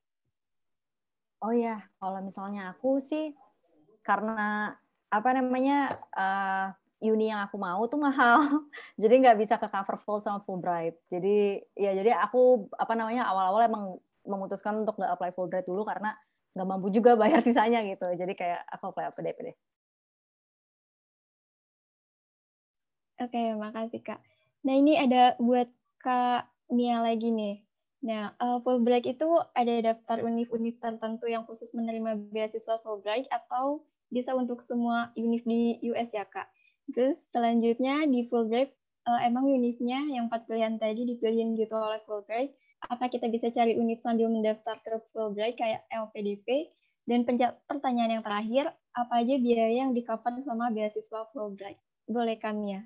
Oh ya, kalau misalnya aku sih karena apa namanya uh, uni yang aku mau tuh mahal jadi nggak bisa ke cover full sama Fulbright jadi ya jadi aku apa namanya awal-awal emang memutuskan untuk nggak apply Fulbright dulu karena nggak mampu juga bayar sisanya gitu jadi kayak aku apply apa deh Oke, makasih Kak. Nah, ini ada buat Kak mia lagi nih. Nah, uh, Fulbright itu ada daftar univ-univ tertentu yang khusus menerima beasiswa Fulbright atau bisa untuk semua univ di US ya kak. Terus selanjutnya di Fulbright uh, eh, emang univnya yang empat pilihan tadi dipilihin gitu oleh Fulbright. Apa kita bisa cari univ sambil mendaftar ke Fulbright kayak LPDP? Dan pertanyaan yang terakhir, apa aja biaya yang di cover sama beasiswa Fulbright? Boleh kami ya?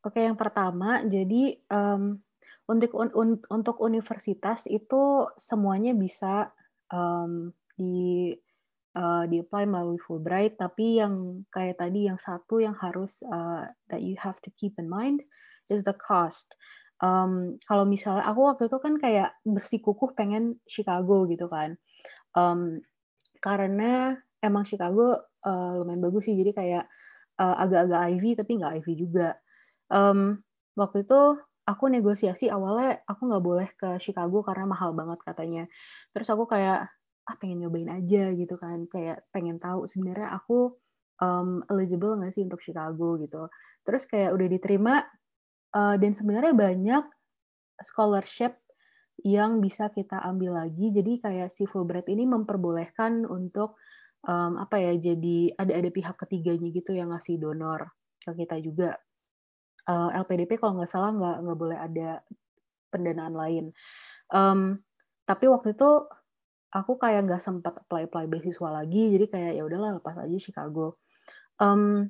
Oke, yang pertama, jadi um, untuk un, untuk universitas itu semuanya bisa um, di uh, eh, di apply melalui Fulbright tapi yang kayak tadi yang satu yang harus uh, that you have to keep in mind is the cost um, kalau misalnya aku waktu itu kan kayak bersikukuh pengen Chicago gitu kan um, karena emang Chicago uh, lumayan bagus sih jadi kayak agak agak-agak Ivy tapi nggak Ivy juga um, waktu itu aku negosiasi awalnya aku nggak boleh ke Chicago karena mahal banget katanya terus aku kayak ah pengen nyobain aja gitu kan kayak pengen tahu sebenarnya aku um, eligible nggak sih untuk Chicago gitu terus kayak udah diterima uh, dan sebenarnya banyak scholarship yang bisa kita ambil lagi jadi kayak si Fulbright ini memperbolehkan untuk um, apa ya jadi ada ada pihak ketiganya gitu yang ngasih donor ke kita juga uh, eh, LPDP kalau nggak salah nggak nggak boleh ada pendanaan lain um, tapi waktu itu aku kayak nggak sempat apply apply beasiswa lagi jadi kayak ya udahlah lepas aja Chicago um,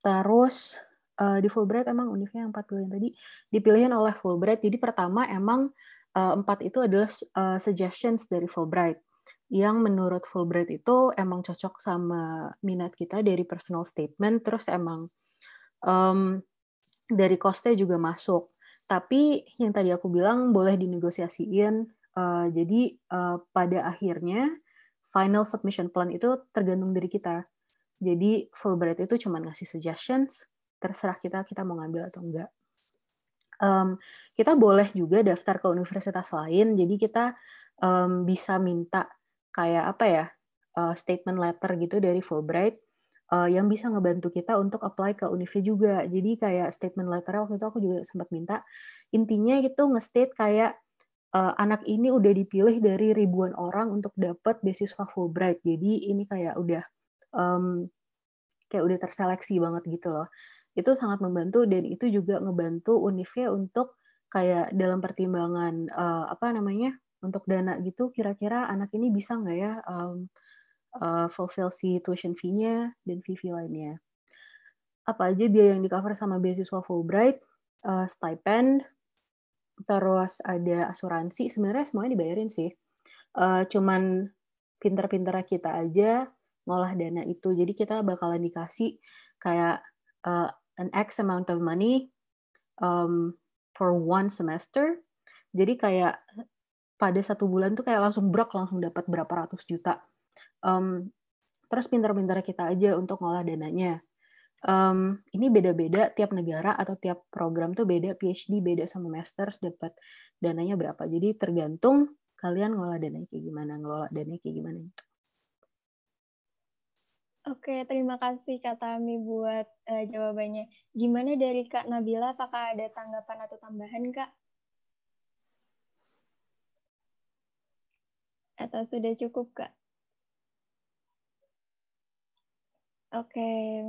terus uh, di Fulbright emang univnya yang empat pilihan tadi dipilihin oleh Fulbright jadi pertama emang uh, empat itu adalah uh, suggestions dari Fulbright yang menurut Fulbright itu emang cocok sama minat kita dari personal statement terus emang um, dari costnya juga masuk tapi yang tadi aku bilang boleh dinegosiasiin Eh, jadi uh, pada akhirnya final submission plan itu tergantung dari kita. Jadi Fulbright itu cuma ngasih suggestions, terserah kita kita mau ngambil atau enggak. Um, kita boleh juga daftar ke universitas lain, jadi kita um, bisa minta kayak apa ya uh, statement letter gitu dari Fulbright uh, yang bisa ngebantu kita untuk apply ke Univ juga. Jadi kayak statement letter waktu itu aku juga sempat minta intinya itu nge-state kayak uh, anak ini udah dipilih dari ribuan orang untuk dapat beasiswa Fulbright. Jadi ini kayak udah um, kayak udah terseleksi banget gitu loh. Itu sangat membantu dan itu juga ngebantu Unifnya untuk kayak dalam pertimbangan uh, apa namanya untuk dana gitu kira-kira anak ini bisa nggak ya um, uh, fulfill si tuition fee-nya dan fee-fee lainnya. Apa aja biaya yang di-cover sama beasiswa Fulbright? Uh, stipend, terus ada asuransi sebenarnya semuanya dibayarin sih uh, cuman pinter-pinter kita aja ngolah dana itu jadi kita bakalan dikasih kayak uh, an X amount of money um, for one semester jadi kayak pada satu bulan tuh kayak langsung brok langsung dapat berapa ratus juta um, terus pinter-pinter kita aja untuk ngolah dananya um, ini beda-beda tiap negara atau tiap program tuh beda PhD beda sama masters dapat dananya berapa jadi tergantung kalian ngelola dana kayak gimana ngelola dana kayak gimana gitu. Oke, terima kasih Kak Tami buat uh, jawabannya. Gimana dari Kak Nabila, apakah ada tanggapan atau tambahan, Kak? Atau sudah cukup, Kak? Oke,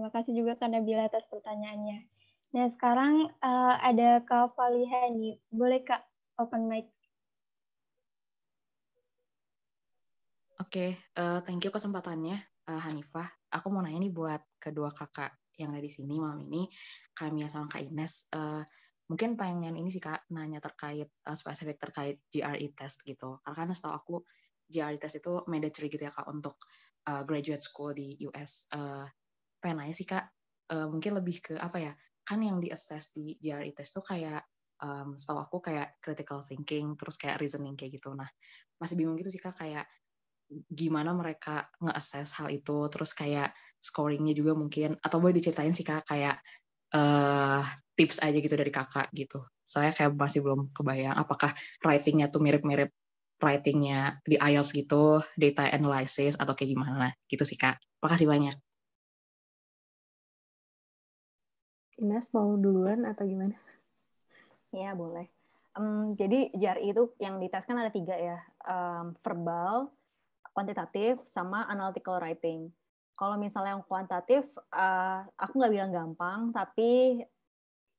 makasih juga Kak bila atas pertanyaannya. Nah, sekarang uh, ada Kak Falihani, nih. Boleh Kak open mic? Oke, okay, uh, eh, thank you kesempatannya uh, Hanifah. Aku mau nanya nih buat kedua kakak yang ada di sini malam ini, Mia sama Kak Ines. Uh, mungkin pengen ini sih Kak nanya terkait uh, spesifik terkait GRE test gitu. Karena kan setahu aku GRE test itu mandatory gitu ya Kak untuk uh, graduate school di US uh, eh, pengen nanya sih kak uh, mungkin lebih ke apa ya kan yang di assess di GRE test tuh kayak um, setahu aku kayak critical thinking terus kayak reasoning kayak gitu nah masih bingung gitu sih kak kayak gimana mereka nge-assess hal itu terus kayak scoringnya juga mungkin atau boleh diceritain sih kak kayak uh, tips aja gitu dari kakak gitu soalnya kayak masih belum kebayang apakah writingnya tuh mirip-mirip writingnya di IELTS gitu, data analysis atau kayak gimana gitu sih kak. Makasih banyak. Ines mau duluan atau gimana? Ya boleh. Um, jadi JRI itu yang dites kan ada tiga ya, um, verbal, kuantitatif, sama analytical writing. Kalau misalnya yang kuantitatif, uh, aku nggak bilang gampang, tapi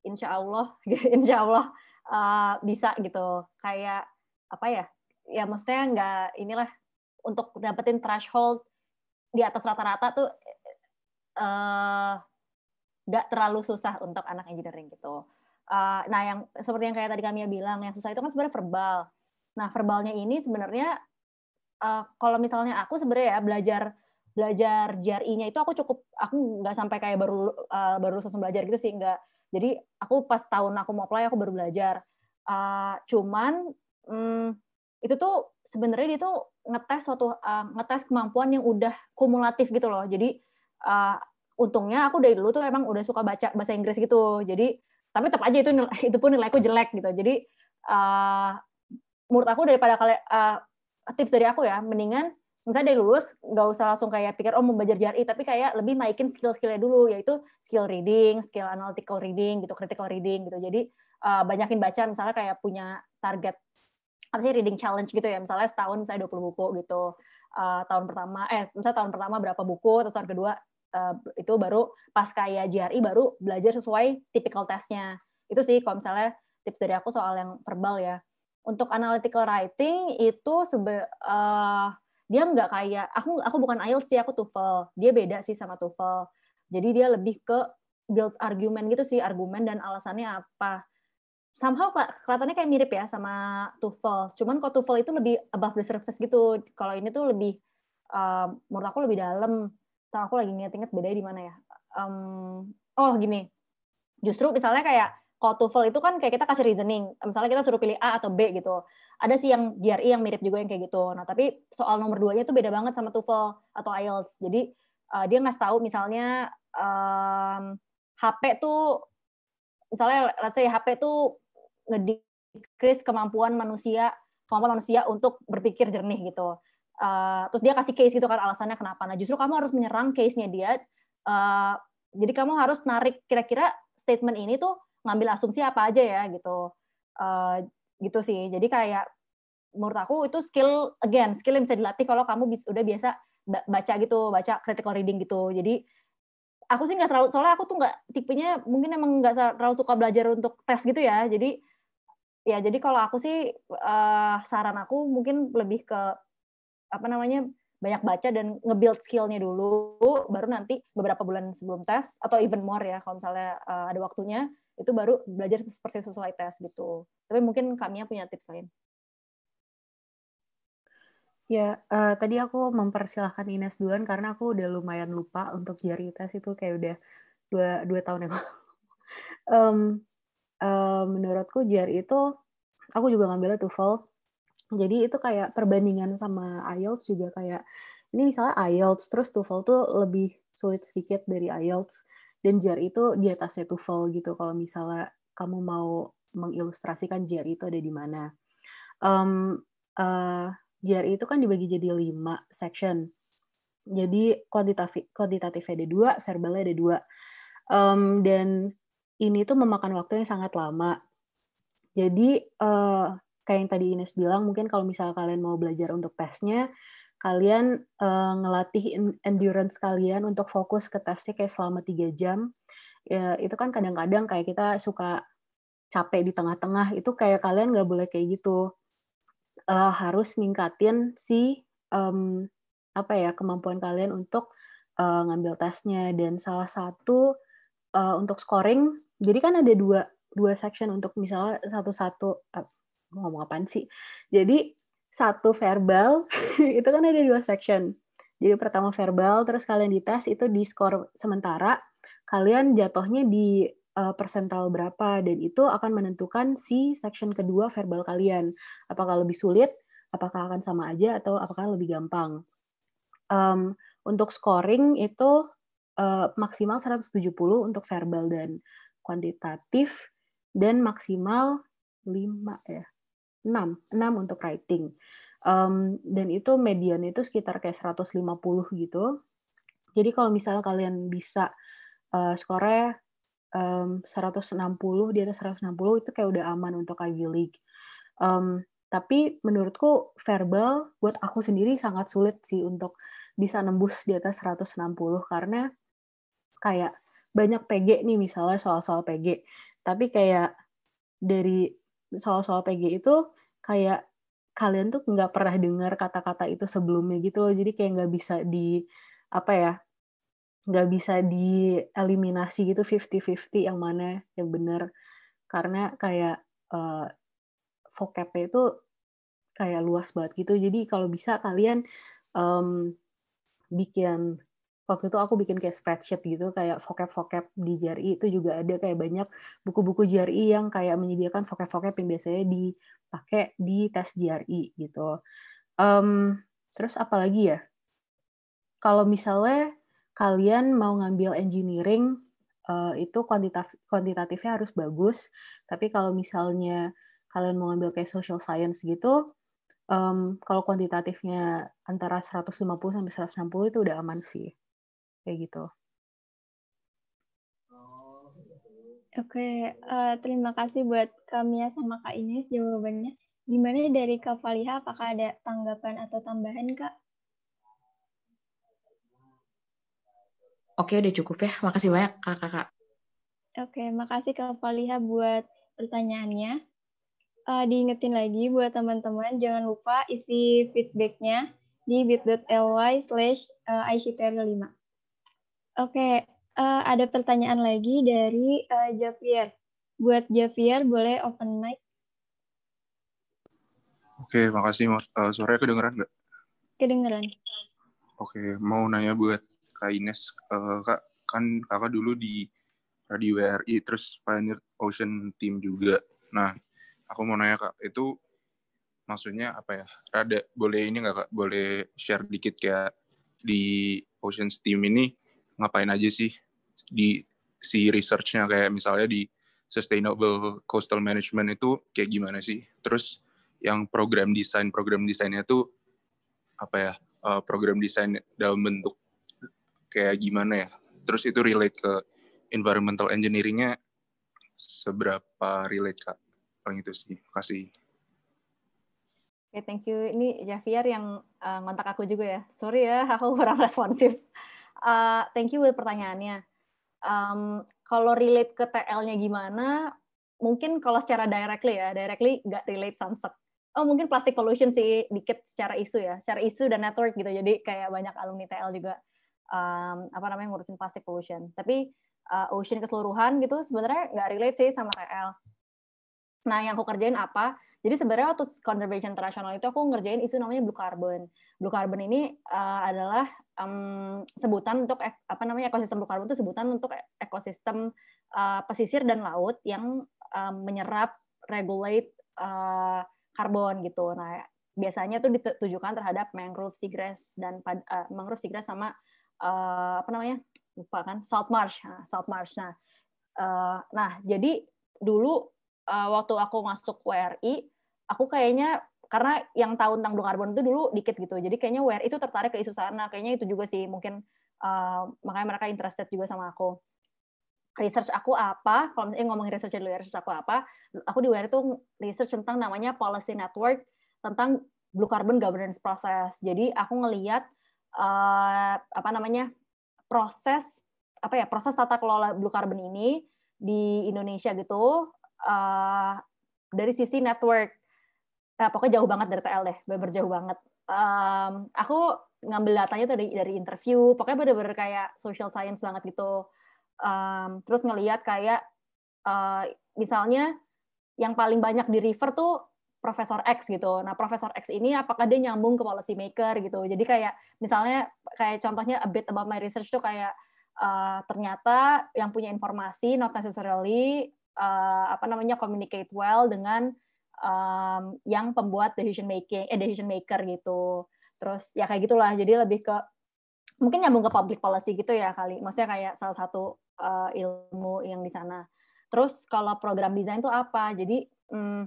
insya Allah, insya Allah uh, bisa gitu. Kayak apa ya? ya maksudnya nggak inilah untuk dapetin threshold di atas rata-rata tuh eh uh, terlalu susah untuk anak engineering gitu. Uh, nah yang seperti yang kayak tadi kami bilang yang susah itu kan sebenarnya verbal. Nah verbalnya ini sebenarnya uh, kalau misalnya aku sebenarnya ya belajar belajar jari nya itu aku cukup aku nggak sampai kayak baru uh, baru langsung belajar gitu sih nggak jadi aku pas tahun aku mau play aku baru belajar uh, cuman hmm, itu tuh sebenarnya dia tuh ngetes suatu uh, ngetes kemampuan yang udah kumulatif gitu loh. Jadi uh, untungnya aku dari dulu tuh emang udah suka baca bahasa Inggris gitu. Jadi tapi tetap aja itu itu pun nilaiku jelek gitu. Jadi uh, menurut aku daripada kalian uh, tips dari aku ya, mendingan misalnya dari lulus nggak usah langsung kayak pikir oh mau belajar JRI tapi kayak lebih naikin skill-skillnya dulu yaitu skill reading, skill analytical reading gitu, critical reading gitu. Jadi uh, banyakin baca misalnya kayak punya target apa sih reading challenge gitu ya misalnya setahun saya 20 buku gitu uh, tahun pertama eh misalnya tahun pertama berapa buku terus tahun kedua uh, itu baru pas kayak JRI baru belajar sesuai typical testnya itu sih kalau misalnya tips dari aku soal yang verbal ya untuk analytical writing itu sebe uh, dia nggak kayak aku aku bukan IELTS sih aku TOEFL dia beda sih sama TOEFL jadi dia lebih ke build argument gitu sih argumen dan alasannya apa somehow kelihatannya kayak mirip ya sama TOEFL. Cuman kalau TOEFL itu lebih above the surface gitu. Kalau ini tuh lebih um, menurut aku lebih dalam. Tahu aku lagi inget-inget bedanya di mana ya. Um, oh gini, justru misalnya kayak kalau TOEFL itu kan kayak kita kasih reasoning. Misalnya kita suruh pilih A atau B gitu. Ada sih yang GRE yang mirip juga yang kayak gitu. Nah tapi soal nomor nya tuh beda banget sama TOEFL atau IELTS. Jadi uh, dia nggak tahu misalnya um, ehm, HP tuh misalnya let's say HP tuh ngedikris kemampuan manusia kemampuan manusia untuk berpikir jernih gitu. Uh, terus dia kasih case gitu kan alasannya kenapa. Nah justru kamu harus menyerang case-nya dia. Uh, jadi kamu harus narik kira-kira statement ini tuh ngambil asumsi apa aja ya gitu. Uh, gitu sih. Jadi kayak menurut aku itu skill again skill yang bisa dilatih kalau kamu bisa, udah biasa baca gitu baca critical reading gitu. Jadi aku sih nggak terlalu soalnya aku tuh nggak tipenya mungkin emang nggak terlalu suka belajar untuk tes gitu ya. Jadi ya jadi kalau aku sih uh, saran aku mungkin lebih ke apa namanya banyak baca dan nge-build skillnya dulu baru nanti beberapa bulan sebelum tes atau even more ya kalau misalnya uh, ada waktunya itu baru belajar persis sesuai tes gitu tapi mungkin kami punya tips lain Ya, uh, tadi aku mempersilahkan Ines duluan karena aku udah lumayan lupa untuk jari tes itu kayak udah dua, dua tahun yang lalu. um, uh, menurutku JR itu aku juga ngambilnya TOEFL. Jadi itu kayak perbandingan sama IELTS juga kayak ini misalnya IELTS terus TOEFL tuh lebih sulit sedikit dari IELTS dan JR itu di atasnya TOEFL gitu kalau misalnya kamu mau mengilustrasikan JR itu ada di mana. Um, uh, eh, JRI itu kan dibagi jadi lima section. Jadi kuantitatif kuantitatifnya ada dua, verbalnya ada dua. Um, dan ini tuh memakan waktu yang sangat lama. Jadi uh, kayak yang tadi Ines bilang, mungkin kalau misalnya kalian mau belajar untuk tesnya, kalian uh, ngelatih endurance kalian untuk fokus ke tesnya kayak selama tiga jam. Ya, itu kan kadang-kadang kayak kita suka capek di tengah-tengah, itu kayak kalian nggak boleh kayak gitu. Uh, harus ningkatin si um, apa ya kemampuan kalian untuk uh, ngambil tesnya dan salah satu uh, untuk scoring jadi kan ada dua dua section untuk misalnya satu-satu uh, ngomong apaan sih jadi satu verbal itu kan ada dua section jadi pertama verbal terus kalian dites itu di skor sementara kalian jatuhnya di uh, persental berapa dan itu akan menentukan si section kedua verbal kalian apakah lebih sulit apakah akan sama aja atau apakah lebih gampang um, untuk scoring itu uh, maksimal 170 untuk verbal dan kuantitatif dan maksimal 5 ya. 6, 6 untuk writing. Um, dan itu median itu sekitar kayak 150 gitu. Jadi kalau misalnya kalian bisa uh, skornya um, 160 di atas 160 itu kayak udah aman untuk Ivy League. Um, tapi menurutku verbal buat aku sendiri sangat sulit sih untuk bisa nembus di atas 160 karena kayak banyak PG nih misalnya soal-soal PG tapi kayak dari soal-soal PG itu kayak kalian tuh nggak pernah dengar kata-kata itu sebelumnya gitu loh jadi kayak nggak bisa di apa ya nggak bisa dieliminasi gitu 50-50 yang mana yang benar karena kayak uh, eh, vocab itu kayak luas banget gitu jadi kalau bisa kalian um, bikin waktu itu aku bikin kayak spreadsheet gitu kayak vocab-vocab di JRI itu juga ada kayak banyak buku-buku JRI yang kayak menyediakan vocab-vocab yang biasanya dipakai di tes JRI gitu. Um, terus apalagi ya? Kalau misalnya kalian mau ngambil engineering uh, itu kuantitatif kuantitatifnya harus bagus, tapi kalau misalnya kalian mau ngambil kayak social science gitu, um, kalau kuantitatifnya antara 150 sampai 160 itu udah aman sih kayak gitu. Oh, oke, okay. uh, eh, terima kasih buat kami ya sama Kak Ines jawabannya. Gimana dari Kak Faliha, apakah ada tanggapan atau tambahan, Kak? Oke, okay, udah cukup ya. Makasih banyak, Kakak. Oke, okay, makasih Kak Faliha buat pertanyaannya. Uh, diingetin lagi buat teman-teman, jangan lupa isi feedbacknya di bit.ly slash 5 eh, Oke, uh, ada pertanyaan lagi dari uh, Javier. Buat Javier, boleh open mic? Oke, makasih. Uh, suaranya kedengeran nggak? Kedengeran. Oke, mau nanya buat Kak Ines. Uh, Kak, kan kakak dulu di Radio WRI, terus Pioneer Ocean Team juga. Nah, aku mau nanya Kak, itu maksudnya apa ya? Rada, boleh ini nggak Kak? Boleh share dikit kayak di Ocean Team ini ngapain aja sih di si researchnya kayak misalnya di sustainable coastal management itu kayak gimana sih terus yang program desain program desainnya tuh apa ya eh, program desain dalam bentuk kayak gimana ya terus itu relate ke environmental engineeringnya seberapa relate kak paling itu sih kasih Oke, okay, thank you. Ini Javier yang uh, ngontak aku juga ya. Sorry ya, aku kurang responsif uh, thank you buat pertanyaannya. Um, kalau relate ke TL-nya gimana, mungkin kalau secara directly ya, directly nggak relate samsek. Oh mungkin plastic pollution sih dikit secara isu ya, secara isu dan network gitu. Jadi kayak banyak alumni TL juga um, apa namanya ngurusin plastic pollution. Tapi uh, ocean keseluruhan gitu sebenarnya nggak relate sih sama TL. Nah yang aku kerjain apa? Jadi sebenarnya waktu conservation internasional itu aku ngerjain isu namanya blue carbon. Blue carbon ini uh, adalah um, sebutan untuk ek, apa namanya ekosistem blue carbon itu sebutan untuk e, ekosistem uh, pesisir dan laut yang um, menyerap regulate uh, karbon gitu. Nah, biasanya tuh ditujukan terhadap mangrove seagrass dan uh, mangrove seagrass sama uh, apa namanya? lupa kan salt marsh. Nah, salt marsh. Nah, uh, nah jadi dulu uh, waktu aku masuk WRI aku kayaknya karena yang tahu tentang blue carbon itu dulu dikit gitu. Jadi kayaknya where itu tertarik ke isu sana. Kayaknya itu juga sih mungkin uh, makanya mereka interested juga sama aku. Research aku apa? Kalau misalnya eh, ngomongin research dulu, research aku apa? Aku di where itu research tentang namanya policy network tentang blue carbon governance process. Jadi aku ngelihat uh, eh, apa namanya proses apa ya proses tata kelola blue carbon ini di Indonesia gitu uh, dari sisi network nah, pokoknya jauh banget dari TL deh bener jauh banget um, aku ngambil datanya tuh dari dari interview pokoknya bener-bener kayak social science banget gitu um, terus ngeliat kayak uh, misalnya yang paling banyak di river tuh Profesor X gitu. Nah, Profesor X ini apakah dia nyambung ke policy maker gitu. Jadi kayak misalnya kayak contohnya a bit about my research tuh kayak uh, ternyata yang punya informasi not necessarily uh, apa namanya communicate well dengan um, yang pembuat decision making eh decision maker gitu terus ya kayak gitulah jadi lebih ke mungkin nyambung ke public policy gitu ya kali maksudnya kayak salah satu uh, ilmu yang di sana terus kalau program desain itu apa jadi um,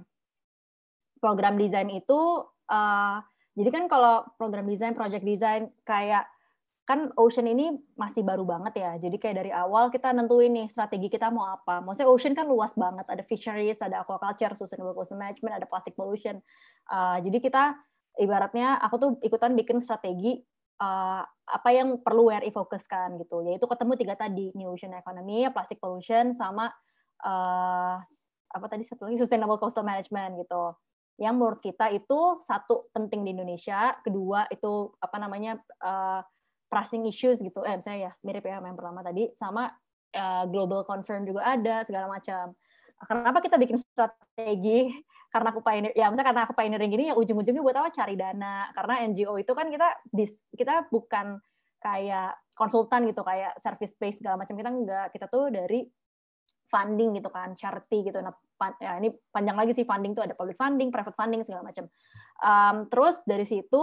program desain itu uh, jadi kan kalau program desain project desain kayak kan Ocean ini masih baru banget ya. Jadi kayak dari awal kita nentuin nih strategi kita mau apa. Maksudnya Ocean kan luas banget, ada fisheries, ada aquaculture, sustainable coastal management, ada plastic pollution. Uh, jadi kita ibaratnya aku tuh ikutan bikin strategi uh, apa yang perlu WRI fokuskan gitu. Yaitu ketemu tiga tadi, new ocean economy, plastic pollution, sama uh, apa tadi satu lagi sustainable coastal management gitu yang menurut kita itu satu penting di Indonesia, kedua itu apa namanya uh, pricing issues gitu eh misalnya ya mirip ya yang pertama tadi sama uh, global concern juga ada segala macam kenapa kita bikin strategi karena aku pioneer ya misalnya karena aku pioneering gini ya ujung-ujungnya buat apa cari dana karena NGO itu kan kita kita bukan kayak konsultan gitu kayak service space segala macam kita enggak kita tuh dari funding gitu kan charity gitu nah pan, ya ini panjang lagi sih funding tuh ada public funding private funding segala macam um, terus dari situ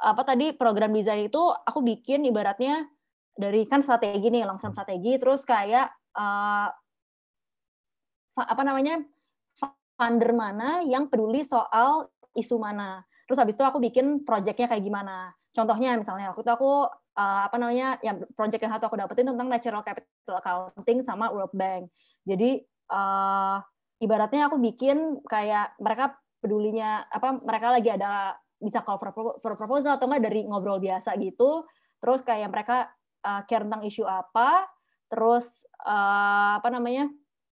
apa tadi program desain itu aku bikin ibaratnya dari kan strategi nih langsung strategi terus kayak uh, apa namanya funder mana yang peduli soal isu mana terus habis itu aku bikin projectnya kayak gimana contohnya misalnya aku tuh eh, aku uh, apa namanya yang project yang satu aku dapetin tentang natural capital accounting sama World Bank jadi uh, ibaratnya aku bikin kayak mereka pedulinya apa mereka lagi ada bisa call for, proposal atau enggak dari ngobrol biasa gitu. Terus kayak mereka uh, care tentang isu apa, terus uh, apa namanya?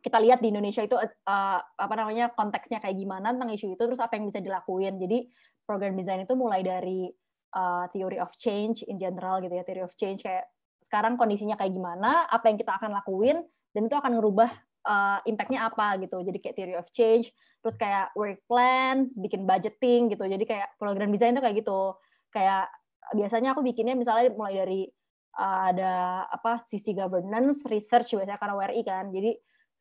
kita lihat di Indonesia itu uh, apa namanya konteksnya kayak gimana tentang isu itu terus apa yang bisa dilakuin. Jadi program design itu mulai dari uh, theory of change in general gitu ya, theory of change kayak sekarang kondisinya kayak gimana, apa yang kita akan lakuin dan itu akan merubah uh, impactnya apa gitu. Jadi kayak theory of change, terus kayak work plan, bikin budgeting gitu. Jadi kayak program desain tuh kayak gitu. Kayak biasanya aku bikinnya misalnya mulai dari uh, ada apa sisi governance, research biasanya karena WRI kan. Jadi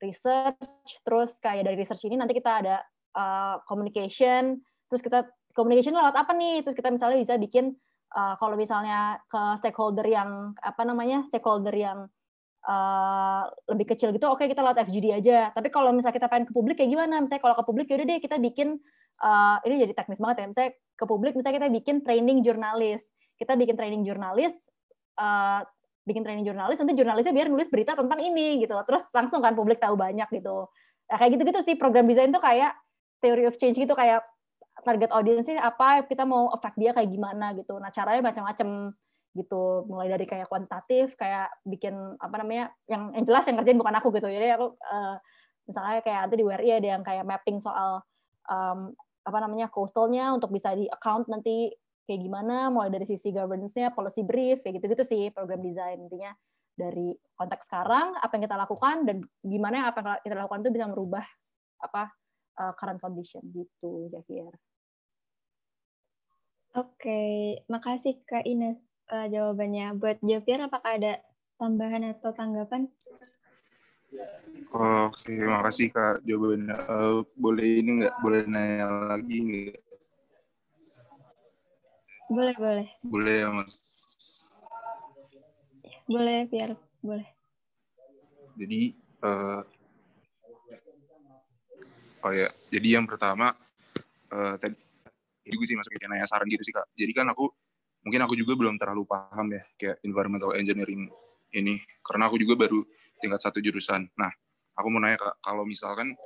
research, terus kayak dari research ini nanti kita ada uh, communication, terus kita communication lewat apa nih? Terus kita misalnya bisa bikin uh, kalau misalnya ke stakeholder yang apa namanya stakeholder yang uh, lebih kecil gitu, oke okay, kita lewat FGD aja. Tapi kalau misalnya kita pengen ke publik kayak gimana? Misalnya kalau ke publik yaudah deh kita bikin uh, ini jadi teknis banget ya. Misalnya ke publik, misalnya kita bikin training jurnalis, kita bikin training jurnalis, uh, bikin training jurnalis, nanti jurnalisnya biar nulis berita tentang ini gitu. Terus langsung kan publik tahu banyak gitu. Nah, kayak gitu-gitu sih program desain tuh kayak theory of change gitu kayak target audiensnya apa, kita mau affect dia kayak gimana gitu. Nah caranya macam-macam gitu mulai dari kayak kuantitatif kayak bikin apa namanya yang yang jelas yang kerjain bukan aku gitu jadi aku uh, misalnya kayak nanti di WRI ada yang kayak mapping soal um, apa namanya coastalnya untuk bisa di account nanti kayak gimana mulai dari sisi governance-nya policy brief kayak gitu-gitu sih program design intinya dari konteks sekarang apa yang kita lakukan dan gimana apa yang kita lakukan itu bisa merubah apa uh, current condition gitu Javier. Oke, okay. makasih Kak Ines uh, jawabannya. Buat Javier, apakah ada tambahan atau tanggapan? Oh, oke, makasih Kak jawabannya. Uh, boleh ini nggak? Boleh nanya lagi nggak? Boleh, boleh. Boleh ya, Mas? Boleh, biar boleh. Jadi, uh, oh ya, jadi yang pertama, uh, tadi gue sih masuk kayak nanya saran gitu sih, Kak. Jadi kan aku mungkin aku juga belum terlalu paham ya kayak environmental engineering ini karena aku juga baru tingkat satu jurusan. Nah, aku mau nanya kak, kalau misalkan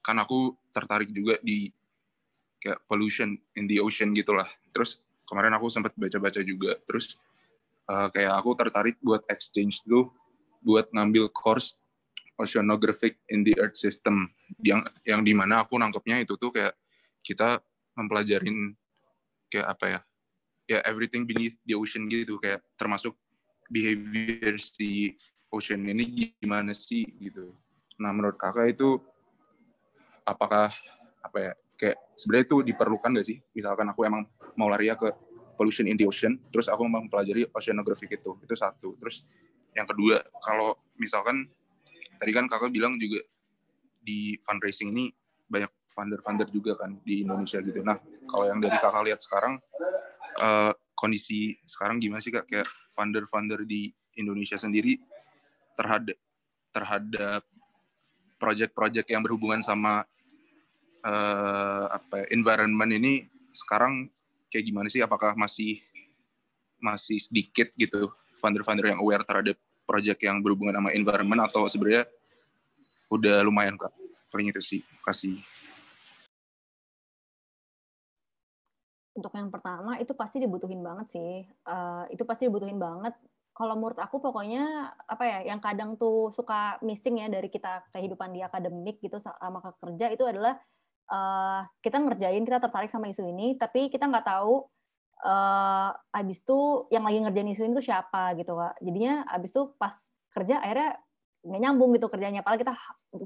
kan aku tertarik juga di kayak pollution in the ocean gitulah. Terus kemarin aku sempat baca-baca juga. Terus uh, kayak aku tertarik buat exchange dulu buat ngambil course oceanographic in the earth system yang yang dimana aku nangkepnya itu tuh kayak kita mempelajarin kayak apa ya ya everything beneath the ocean gitu kayak termasuk behavior si ocean ini gimana sih gitu. Nah menurut kakak itu apakah apa ya kayak sebenarnya itu diperlukan gak sih? Misalkan aku emang mau lari ya ke pollution in the ocean, terus aku pelajari oceanography itu, itu satu. Terus yang kedua, kalau misalkan tadi kan kakak bilang juga di fundraising ini banyak funder-funder juga kan di Indonesia gitu. Nah, kalau yang dari kakak lihat sekarang, uh, kondisi sekarang gimana sih kak kayak funder-funder di Indonesia sendiri terhadap terhadap project-project yang berhubungan sama uh, apa ya, environment ini sekarang kayak gimana sih apakah masih masih sedikit gitu funder-funder yang aware terhadap project yang berhubungan sama environment atau sebenarnya udah lumayan kak paling itu sih kasih untuk yang pertama itu pasti dibutuhin banget sih. Uh, itu pasti dibutuhin banget. Kalau menurut aku pokoknya apa ya yang kadang tuh suka missing ya dari kita kehidupan di akademik gitu sama kerja itu adalah uh, kita ngerjain kita tertarik sama isu ini tapi kita nggak tahu uh, abis itu yang lagi ngerjain isu ini tuh siapa gitu kak. Jadinya abis itu pas kerja akhirnya nggak nyambung gitu kerjanya. Padahal kita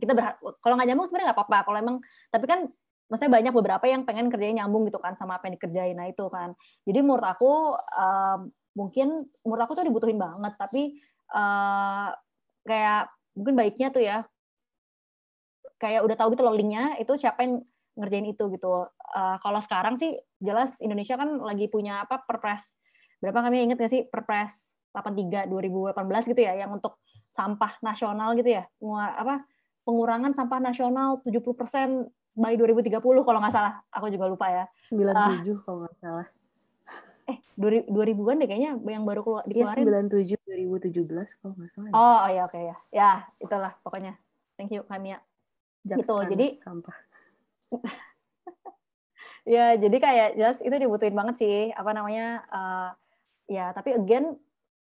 kita kalau nggak nyambung sebenarnya nggak apa-apa. Kalau emang tapi kan maksudnya banyak beberapa yang pengen kerjanya nyambung gitu kan sama apa yang dikerjain nah itu kan jadi menurut aku uh, mungkin menurut aku tuh dibutuhin banget tapi uh, kayak mungkin baiknya tuh ya kayak udah tahu gitu loh linknya itu siapa yang ngerjain itu gitu uh, kalau sekarang sih jelas Indonesia kan lagi punya apa perpres berapa kami inget gak sih perpres 83 2018 gitu ya yang untuk sampah nasional gitu ya apa pengurangan sampah nasional 70% tiga 2030 kalau nggak salah. Aku juga lupa ya. 97 uh, kalau nggak salah. Ah. Eh, 2000-an deh kayaknya yang baru keluar iya, dikeluarin. Iya, 97 2017 kalau nggak salah. Oh, oh, ya. Oh, iya oke okay, ya. Ya, itulah pokoknya. Thank you Kamia. gitu. Jadi sampah. ya, jadi kayak jelas itu dibutuhin banget sih apa namanya uh, ya, tapi again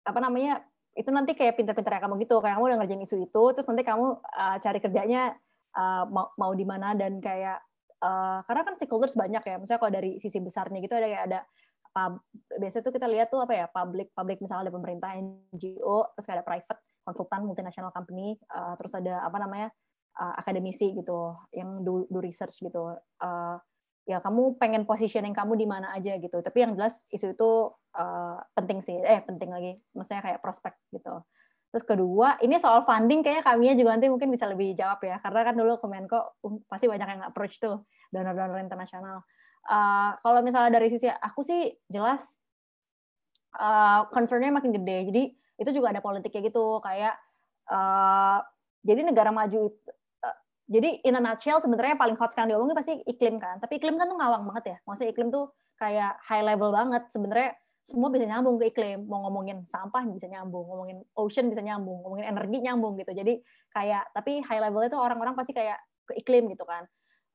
apa namanya itu nanti kayak pinter-pinter kamu gitu kayak kamu udah ngerjain isu itu terus nanti kamu uh, cari kerjanya Eh, mau, mau di mana dan kayak uh, karena kan stakeholders banyak ya misalnya kalau dari sisi besarnya gitu ada kayak ada pub, biasanya tuh kita lihat tuh apa ya public public misalnya ada pemerintah NGO terus ada private konsultan multinational company uh, terus ada apa namanya uh, akademisi gitu yang do, do research gitu uh, ya kamu pengen positioning kamu di mana aja gitu tapi yang jelas isu itu uh, penting sih eh penting lagi maksudnya kayak prospek gitu Terus kedua, ini soal funding kayaknya kami juga nanti mungkin bisa lebih jawab ya, karena kan dulu Kemenko um, pasti banyak yang approach tuh donor-donor internasional. Uh, kalau misalnya dari sisi aku sih jelas uh, concernnya makin gede, jadi itu juga ada politiknya gitu, kayak uh, jadi negara maju itu, uh, jadi in a nutshell sebenarnya paling hot sekarang diomongin pasti iklim kan, tapi iklim kan tuh ngawang banget ya, maksudnya iklim tuh kayak high level banget sebenarnya semua bisa nyambung ke iklim mau ngomongin sampah bisa nyambung ngomongin ocean bisa nyambung ngomongin energi nyambung gitu jadi kayak tapi high level itu orang-orang pasti kayak ke iklim gitu kan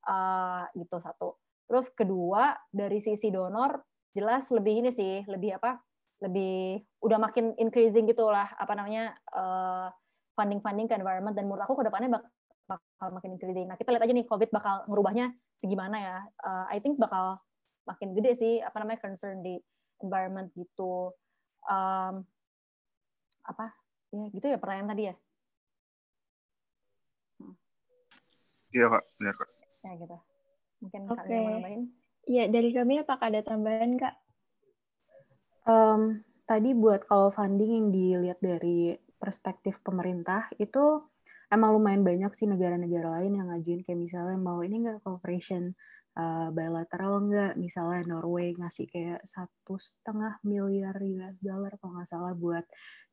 uh, gitu satu terus kedua dari sisi donor jelas lebih ini sih lebih apa lebih udah makin increasing gitulah apa namanya uh, eh, funding funding ke environment dan menurut aku kedepannya bak bakal makin increasing nah kita lihat aja nih covid bakal merubahnya segimana ya uh, I think bakal makin gede sih apa namanya concern di environment gitu um, apa ya gitu ya pertanyaan tadi ya iya kak benar kak ya gitu mungkin okay. yang mau nambahin iya dari kami apakah ada tambahan kak um, tadi buat kalau funding yang dilihat dari perspektif pemerintah itu emang lumayan banyak sih negara-negara lain yang ngajuin kayak misalnya mau ini nggak cooperation uh, bilateral enggak misalnya Norway ngasih kayak satu setengah miliar US dollar kalau nggak salah buat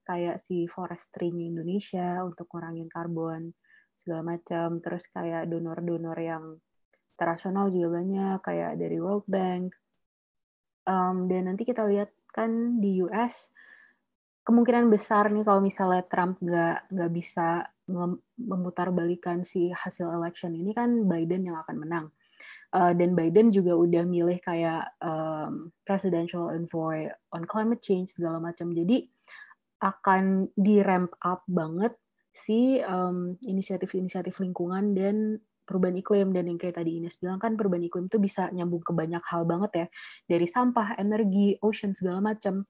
kayak si forestry-nya Indonesia untuk ngurangin karbon segala macam terus kayak donor-donor yang internasional juga banyak kayak dari World Bank um, dan nanti kita lihat kan di US kemungkinan besar nih kalau misalnya Trump nggak nggak bisa memutarbalikan si hasil election ini kan Biden yang akan menang uh, dan Biden juga udah milih kayak um, presidential envoy on climate change segala macam jadi akan di ramp up banget si inisiatif inisiatif-inisiatif lingkungan dan perubahan iklim dan yang kayak tadi Ines bilang kan perubahan iklim itu bisa nyambung ke banyak hal banget ya dari sampah energi ocean segala macam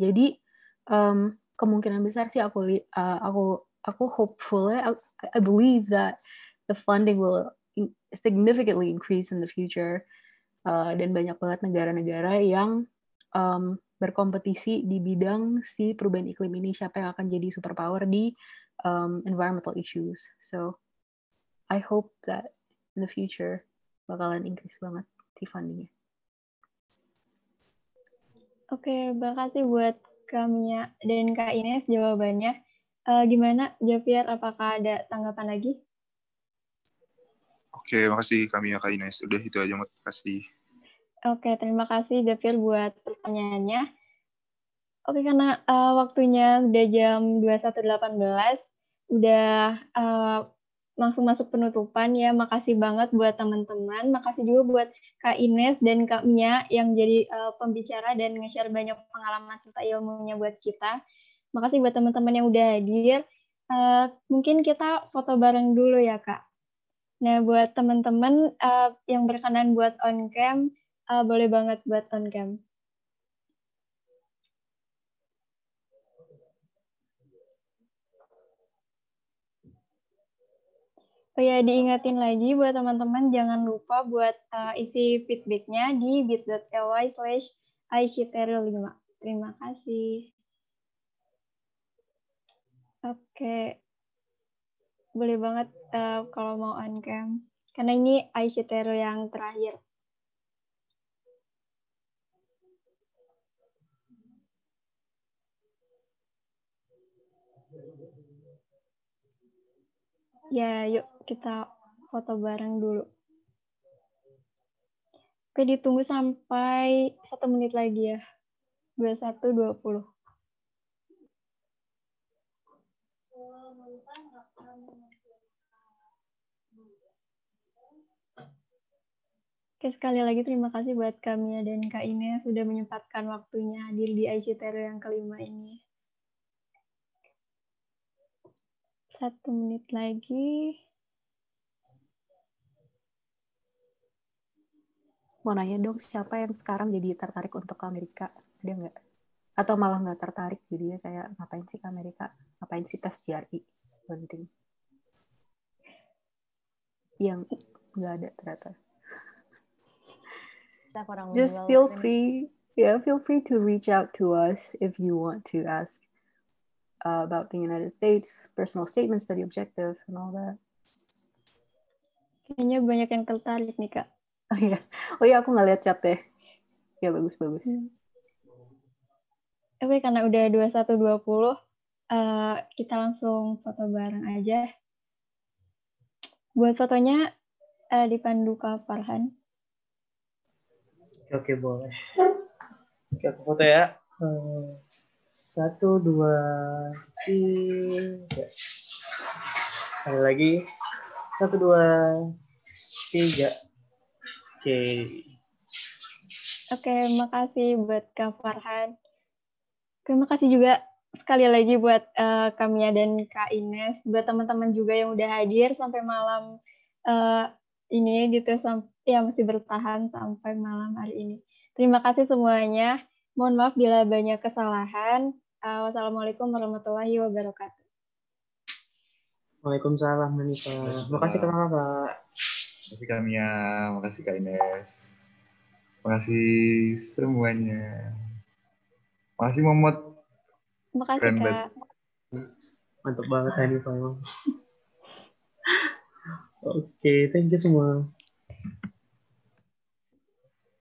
jadi um, kemungkinan besar sih aku uh, aku aku hopeful I, I believe that the funding will significantly increase in the future uh, dan banyak banget negara-negara yang um, berkompetisi di bidang si perubahan iklim ini siapa yang akan jadi superpower di um, environmental issues so I hope that in the future bakalan increase banget di fundingnya oke okay, makasih buat kami dan kak Ines jawabannya uh, gimana Javier apakah ada tanggapan lagi Oke, makasih kami ya Kak Ines. Udah itu aja, makasih. Oke, terima kasih Gavir buat pertanyaannya. Oke, karena uh, waktunya udah jam 21.18, udah uh, langsung masuk penutupan ya. Makasih banget buat teman-teman. Makasih juga buat Kak Ines dan Kak Mia yang jadi uh, pembicara dan nge-share banyak pengalaman serta ilmunya buat kita. Makasih buat teman-teman yang udah hadir. Uh, mungkin kita foto bareng dulu ya, Kak. Nah, buat teman-teman uh, yang berkenan buat on-cam, uh, eh, boleh banget buat on-cam. Oh ya, diingatin lagi buat teman-teman jangan lupa buat uh, isi feedbacknya di bit.ly slash 5 Terima kasih. Oke. Okay boleh banget uh, kalau mau on cam. Karena ini Aishitero yang terakhir. Ya, yuk kita foto bareng dulu. Oke, ditunggu sampai satu menit lagi ya. 21.20. Oke, sekali lagi terima kasih buat kami dan Kak Ine sudah menyempatkan waktunya hadir di ICTR yang kelima ini. Satu menit lagi. Mau nanya dong, siapa yang sekarang jadi tertarik untuk ke Amerika? Ada nggak? Atau malah nggak tertarik, jadi ya kayak ngapain sih ke Amerika? Ngapain sih tes GRI? Penting. Yang nggak ada ternyata bisa kurang Just feel free. Yeah, feel free to reach out to us if you want to ask uh, about the United States, personal statement study objective, and all that. Kayaknya banyak yang tertarik nih kak. Oh iya, oh iya aku nggak lihat chat deh. Ya bagus bagus. Hmm. Oke okay, karena udah 21.20, uh, eh, kita langsung foto bareng aja. Buat fotonya uh, eh, dipandu Kak Farhan. Oke, oke boleh. Oke, aku foto ya. Eh, satu, dua, tiga. Sekali lagi. Satu, dua, tiga. Oke. Okay. Oke, okay, makasih buat Kak Farhan. Terima kasih juga sekali lagi buat uh, eh, kami dan Kak Ines, buat teman-teman juga yang udah hadir sampai malam uh, ini gitu sampai yang masih bertahan sampai malam hari ini. Terima kasih semuanya. Mohon maaf bila banyak kesalahan. Uh, wassalamualaikum warahmatullahi wabarakatuh. Waalaikumsalam. Terima kasih Kak Pak. Terima kasih Kak Mia. Terima kasih Kak Ines. Terima kasih semuanya. Terima kasih Momot. Terima kasih Keren Kak. Bad. Mantap banget Hanifah Oke, okay, thank you semua.